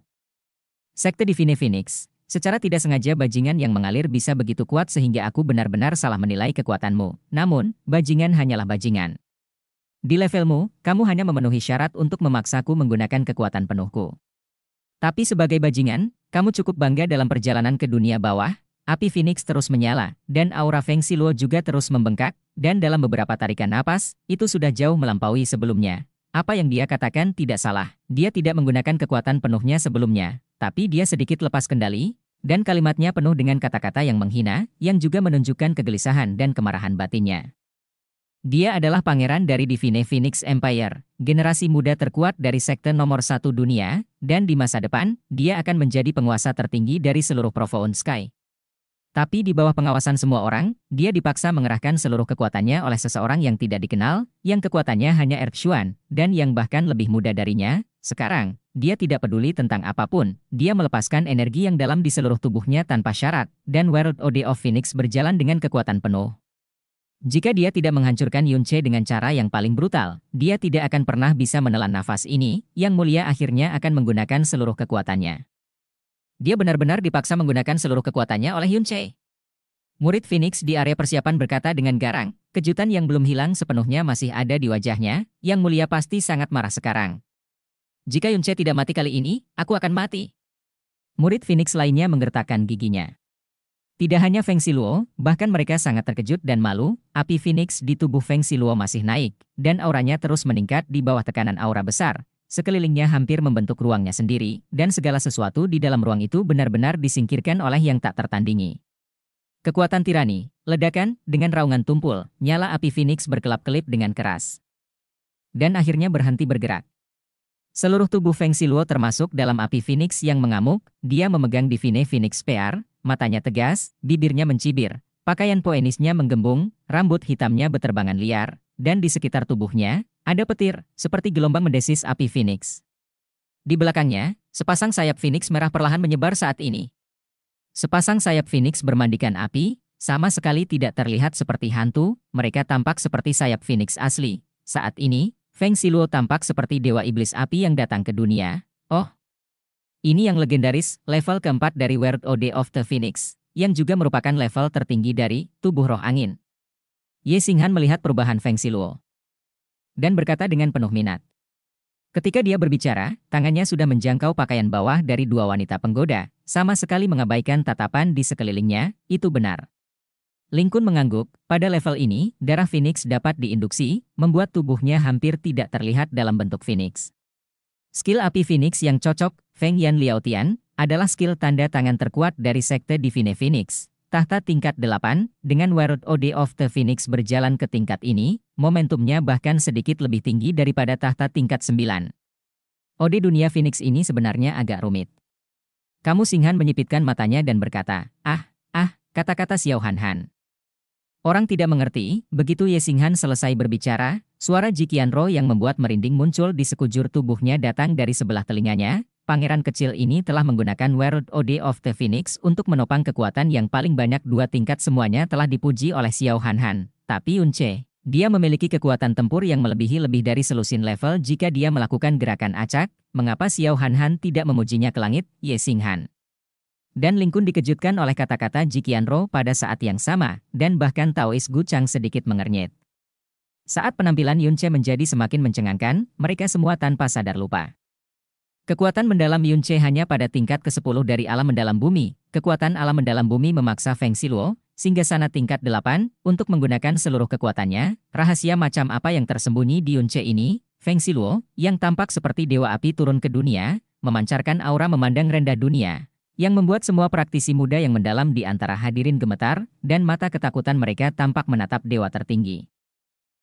Sekte Divine Phoenix Secara tidak sengaja bajingan yang mengalir bisa begitu kuat sehingga aku benar-benar salah menilai kekuatanmu. Namun, bajingan hanyalah bajingan. Di levelmu, kamu hanya memenuhi syarat untuk memaksaku menggunakan kekuatan penuhku. Tapi sebagai bajingan, kamu cukup bangga dalam perjalanan ke dunia bawah, api Phoenix terus menyala, dan aura Feng Siluo juga terus membengkak, dan dalam beberapa tarikan napas, itu sudah jauh melampaui sebelumnya. Apa yang dia katakan tidak salah, dia tidak menggunakan kekuatan penuhnya sebelumnya, tapi dia sedikit lepas kendali, dan kalimatnya penuh dengan kata-kata yang menghina, yang juga menunjukkan kegelisahan dan kemarahan batinnya. Dia adalah pangeran dari Divine Phoenix Empire, generasi muda terkuat dari sekte nomor satu dunia, dan di masa depan, dia akan menjadi penguasa tertinggi dari seluruh Profound Sky. Tapi di bawah pengawasan semua orang, dia dipaksa mengerahkan seluruh kekuatannya oleh seseorang yang tidak dikenal, yang kekuatannya hanya Earth dan yang bahkan lebih muda darinya, sekarang, dia tidak peduli tentang apapun, dia melepaskan energi yang dalam di seluruh tubuhnya tanpa syarat, dan World Ode of Phoenix berjalan dengan kekuatan penuh. Jika dia tidak menghancurkan Yunche dengan cara yang paling brutal, dia tidak akan pernah bisa menelan nafas ini, yang mulia akhirnya akan menggunakan seluruh kekuatannya. Dia benar-benar dipaksa menggunakan seluruh kekuatannya oleh Yunche. Murid Phoenix di area persiapan berkata dengan garang, kejutan yang belum hilang sepenuhnya masih ada di wajahnya, yang mulia pasti sangat marah sekarang. Jika Yunche tidak mati kali ini, aku akan mati. Murid Phoenix lainnya menggertakkan giginya. Tidak hanya Feng Siluo, bahkan mereka sangat terkejut dan malu, api Phoenix di tubuh Feng Siluo masih naik, dan auranya terus meningkat di bawah tekanan aura besar. Sekelilingnya hampir membentuk ruangnya sendiri, dan segala sesuatu di dalam ruang itu benar-benar disingkirkan oleh yang tak tertandingi. Kekuatan tirani, ledakan, dengan raungan tumpul, nyala api Phoenix berkelap-kelip dengan keras. Dan akhirnya berhenti bergerak. Seluruh tubuh Feng Siluo termasuk dalam api Phoenix yang mengamuk, dia memegang Divine Phoenix Pear, matanya tegas, bibirnya mencibir, pakaian poenisnya menggembung, rambut hitamnya beterbangan liar, dan di sekitar tubuhnya, ada petir, seperti gelombang mendesis api Phoenix. Di belakangnya, sepasang sayap Phoenix merah perlahan menyebar saat ini. Sepasang sayap Phoenix bermandikan api, sama sekali tidak terlihat seperti hantu, mereka tampak seperti sayap Phoenix asli. Saat ini, Feng Siluo tampak seperti dewa iblis api yang datang ke dunia. Oh, ini yang legendaris, level keempat dari World Ode of the Phoenix, yang juga merupakan level tertinggi dari tubuh roh angin. Ye Singhan melihat perubahan Feng Siluo dan berkata dengan penuh minat. Ketika dia berbicara, tangannya sudah menjangkau pakaian bawah dari dua wanita penggoda, sama sekali mengabaikan tatapan di sekelilingnya, itu benar. Lingkun mengangguk, pada level ini, darah Phoenix dapat diinduksi, membuat tubuhnya hampir tidak terlihat dalam bentuk Phoenix. Skill api Phoenix yang cocok, Feng Yan Tian, adalah skill tanda tangan terkuat dari sekte Divine Phoenix. Tahta tingkat 8, dengan Warut Ode of the Phoenix berjalan ke tingkat ini, momentumnya bahkan sedikit lebih tinggi daripada tahta tingkat 9. Ode dunia Phoenix ini sebenarnya agak rumit. Kamu Singhan menyipitkan matanya dan berkata, ah, ah, kata-kata Xiao Han Han. Orang tidak mengerti, begitu Ye Singhan selesai berbicara, suara Ji Qianro yang membuat merinding muncul di sekujur tubuhnya datang dari sebelah telinganya. Pangeran kecil ini telah menggunakan World Ode of the Phoenix untuk menopang kekuatan yang paling banyak dua tingkat semuanya telah dipuji oleh Xiao Han Han. Tapi Che, dia memiliki kekuatan tempur yang melebihi lebih dari selusin level jika dia melakukan gerakan acak. Mengapa Xiao Han Han tidak memujinya ke langit, Ye Singhan dan Lingkun dikejutkan oleh kata-kata Jikianro pada saat yang sama, dan bahkan Taois Chang sedikit mengernyit. Saat penampilan Yunche menjadi semakin mencengangkan, mereka semua tanpa sadar lupa. Kekuatan mendalam Yunche hanya pada tingkat ke-10 dari alam mendalam bumi. Kekuatan alam mendalam bumi memaksa Feng Siluo, sehingga sana tingkat 8, untuk menggunakan seluruh kekuatannya, rahasia macam apa yang tersembunyi di Yunche ini, Feng Siluo, yang tampak seperti dewa api turun ke dunia, memancarkan aura memandang rendah dunia, yang membuat semua praktisi muda yang mendalam di antara hadirin gemetar dan mata ketakutan mereka tampak menatap dewa tertinggi.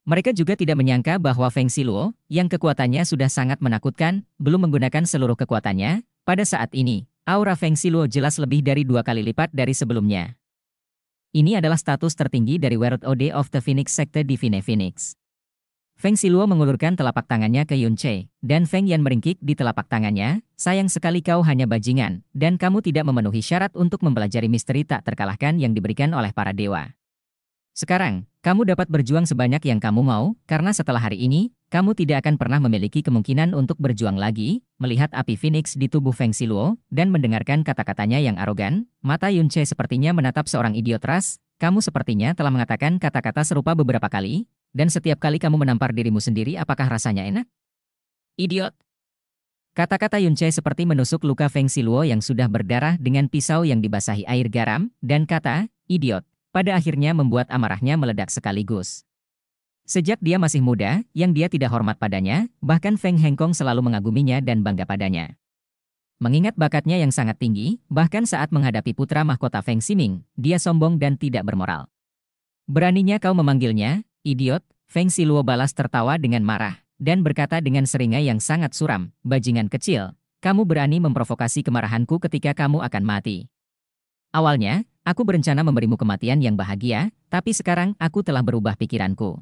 Mereka juga tidak menyangka bahwa Feng Siluo, yang kekuatannya sudah sangat menakutkan, belum menggunakan seluruh kekuatannya, pada saat ini, aura Feng Siluo jelas lebih dari dua kali lipat dari sebelumnya. Ini adalah status tertinggi dari World Ode of the Phoenix Sector Divine Phoenix. Feng Siluo mengulurkan telapak tangannya ke Yun Che, dan Feng Yan meringkik di telapak tangannya, Sayang sekali kau hanya bajingan, dan kamu tidak memenuhi syarat untuk mempelajari misteri tak terkalahkan yang diberikan oleh para dewa. Sekarang, kamu dapat berjuang sebanyak yang kamu mau, karena setelah hari ini, kamu tidak akan pernah memiliki kemungkinan untuk berjuang lagi, melihat api phoenix di tubuh Feng Siluo, dan mendengarkan kata-katanya yang arogan, mata Yun Che sepertinya menatap seorang idiot ras, kamu sepertinya telah mengatakan kata-kata serupa beberapa kali, dan setiap kali kamu menampar dirimu sendiri apakah rasanya enak? Idiot, Kata-kata Yun Chai seperti menusuk luka Feng Siluo yang sudah berdarah dengan pisau yang dibasahi air garam, dan kata, idiot, pada akhirnya membuat amarahnya meledak sekaligus. Sejak dia masih muda, yang dia tidak hormat padanya, bahkan Feng Hengkong selalu mengaguminya dan bangga padanya. Mengingat bakatnya yang sangat tinggi, bahkan saat menghadapi putra mahkota Feng Siming, dia sombong dan tidak bermoral. Beraninya kau memanggilnya, idiot, Feng Siluo balas tertawa dengan marah dan berkata dengan seringai yang sangat suram, bajingan kecil, kamu berani memprovokasi kemarahanku ketika kamu akan mati. Awalnya, aku berencana memberimu kematian yang bahagia, tapi sekarang aku telah berubah pikiranku.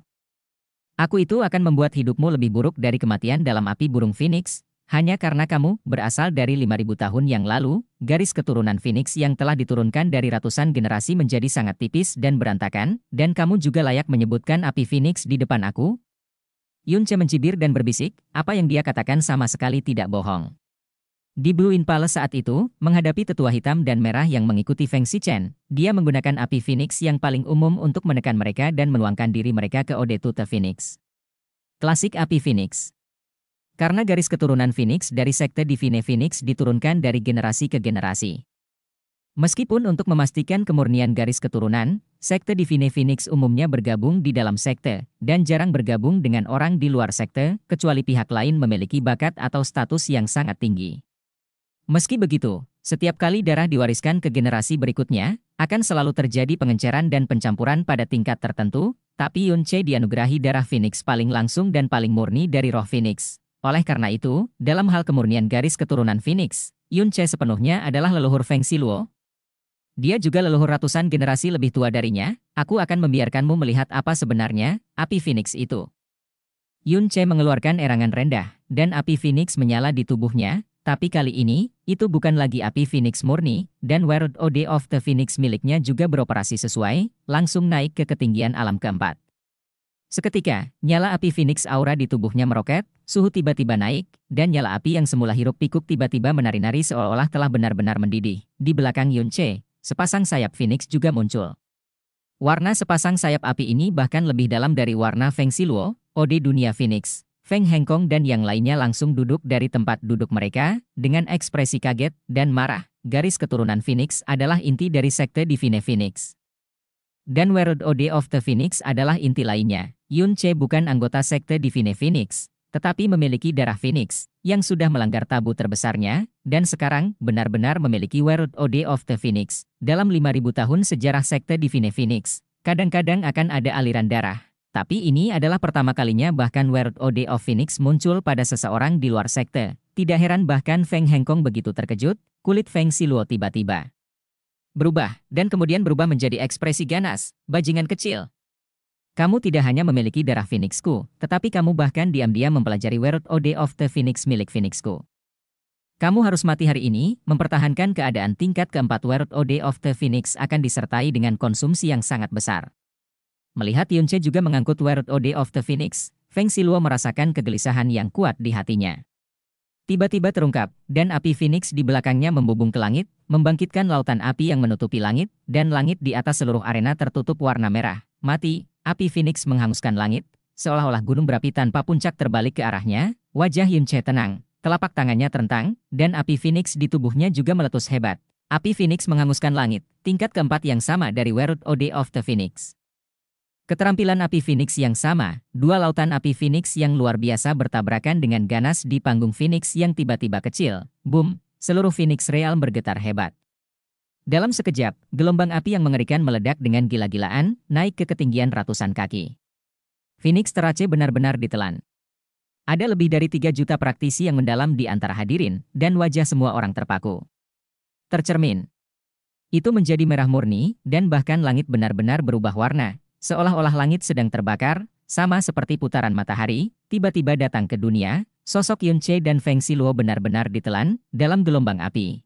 Aku itu akan membuat hidupmu lebih buruk dari kematian dalam api burung phoenix, hanya karena kamu berasal dari 5000 tahun yang lalu, garis keturunan Phoenix yang telah diturunkan dari ratusan generasi menjadi sangat tipis dan berantakan, dan kamu juga layak menyebutkan api Phoenix di depan aku, Yun Che mencibir dan berbisik, apa yang dia katakan sama sekali tidak bohong. Di Blue In Palace saat itu, menghadapi tetua hitam dan merah yang mengikuti Feng Chen, dia menggunakan api Phoenix yang paling umum untuk menekan mereka dan menuangkan diri mereka ke Ode Tuta Phoenix. Klasik api Phoenix Karena garis keturunan Phoenix dari sekte Divine Phoenix diturunkan dari generasi ke generasi. Meskipun untuk memastikan kemurnian garis keturunan, sekte Divine Phoenix umumnya bergabung di dalam sekte, dan jarang bergabung dengan orang di luar sekte, kecuali pihak lain memiliki bakat atau status yang sangat tinggi. Meski begitu, setiap kali darah diwariskan ke generasi berikutnya, akan selalu terjadi pengenceran dan pencampuran pada tingkat tertentu, tapi Yun Yunche dianugerahi darah Phoenix paling langsung dan paling murni dari roh Phoenix. Oleh karena itu, dalam hal kemurnian garis keturunan Phoenix, Yun Yunche sepenuhnya adalah leluhur Feng Siluo, dia juga leluhur ratusan generasi lebih tua darinya, aku akan membiarkanmu melihat apa sebenarnya, api Phoenix itu. Yun Che mengeluarkan erangan rendah, dan api Phoenix menyala di tubuhnya, tapi kali ini, itu bukan lagi api Phoenix murni, dan World Ode of the Phoenix miliknya juga beroperasi sesuai, langsung naik ke ketinggian alam keempat. Seketika, nyala api Phoenix aura di tubuhnya meroket, suhu tiba-tiba naik, dan nyala api yang semula hirup pikuk tiba-tiba menari-nari seolah-olah telah benar-benar mendidih. Di belakang Yun Che, sepasang sayap Phoenix juga muncul. Warna sepasang sayap api ini bahkan lebih dalam dari warna Feng Siluo, Ode Dunia Phoenix, Feng Hengkong dan yang lainnya langsung duduk dari tempat duduk mereka, dengan ekspresi kaget dan marah. Garis keturunan Phoenix adalah inti dari sekte Divine Phoenix. Dan World Ode of the Phoenix adalah inti lainnya. Yun Che bukan anggota sekte Divine Phoenix, tetapi memiliki darah Phoenix, yang sudah melanggar tabu terbesarnya, dan sekarang benar-benar memiliki Werut Ode of the Phoenix. Dalam 5000 tahun sejarah sekte Divine Phoenix, kadang-kadang akan ada aliran darah. Tapi ini adalah pertama kalinya bahkan Werut Ode of Phoenix muncul pada seseorang di luar sekte. Tidak heran bahkan Feng Hengkong begitu terkejut, kulit Feng Siluo tiba-tiba berubah, dan kemudian berubah menjadi ekspresi ganas, bajingan kecil, kamu tidak hanya memiliki darah Phoenixku, tetapi kamu bahkan diam-diam mempelajari World Ode of the Phoenix milik Phoenixku. Kamu harus mati hari ini, mempertahankan keadaan tingkat keempat World Ode of the Phoenix akan disertai dengan konsumsi yang sangat besar. Melihat Yunche juga mengangkut World Ode of the Phoenix, Feng Siluo merasakan kegelisahan yang kuat di hatinya. Tiba-tiba terungkap, dan api Phoenix di belakangnya membubung ke langit, membangkitkan lautan api yang menutupi langit, dan langit di atas seluruh arena tertutup warna merah, mati, Api Phoenix menghanguskan langit, seolah-olah gunung berapi tanpa puncak terbalik ke arahnya, wajah Yimche tenang, telapak tangannya terentang, dan api Phoenix di tubuhnya juga meletus hebat. Api Phoenix menghanguskan langit, tingkat keempat yang sama dari Werut Ode of the Phoenix. Keterampilan api Phoenix yang sama, dua lautan api Phoenix yang luar biasa bertabrakan dengan ganas di panggung Phoenix yang tiba-tiba kecil. Boom, seluruh Phoenix Real bergetar hebat. Dalam sekejap, gelombang api yang mengerikan meledak dengan gila-gilaan, naik ke ketinggian ratusan kaki. Phoenix Terace benar-benar ditelan. Ada lebih dari 3 juta praktisi yang mendalam di antara hadirin, dan wajah semua orang terpaku. Tercermin. Itu menjadi merah murni, dan bahkan langit benar-benar berubah warna, seolah-olah langit sedang terbakar, sama seperti putaran matahari, tiba-tiba datang ke dunia, sosok Yun Che dan Feng Siluo benar-benar ditelan, dalam gelombang api.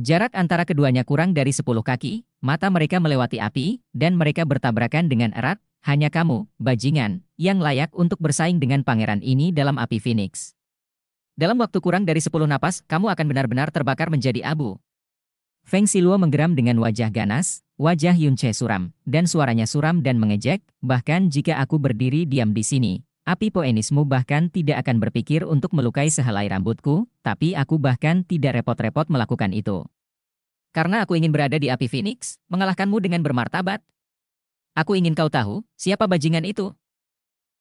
Jarak antara keduanya kurang dari sepuluh kaki, mata mereka melewati api, dan mereka bertabrakan dengan erat, hanya kamu, bajingan, yang layak untuk bersaing dengan pangeran ini dalam api Phoenix. Dalam waktu kurang dari sepuluh napas, kamu akan benar-benar terbakar menjadi abu. Feng Siluo menggeram dengan wajah ganas, wajah Yun suram, dan suaranya suram dan mengejek, bahkan jika aku berdiri diam di sini, Api poenismu bahkan tidak akan berpikir untuk melukai sehelai rambutku, tapi aku bahkan tidak repot-repot melakukan itu. Karena aku ingin berada di api Phoenix, mengalahkanmu dengan bermartabat. Aku ingin kau tahu, siapa bajingan itu?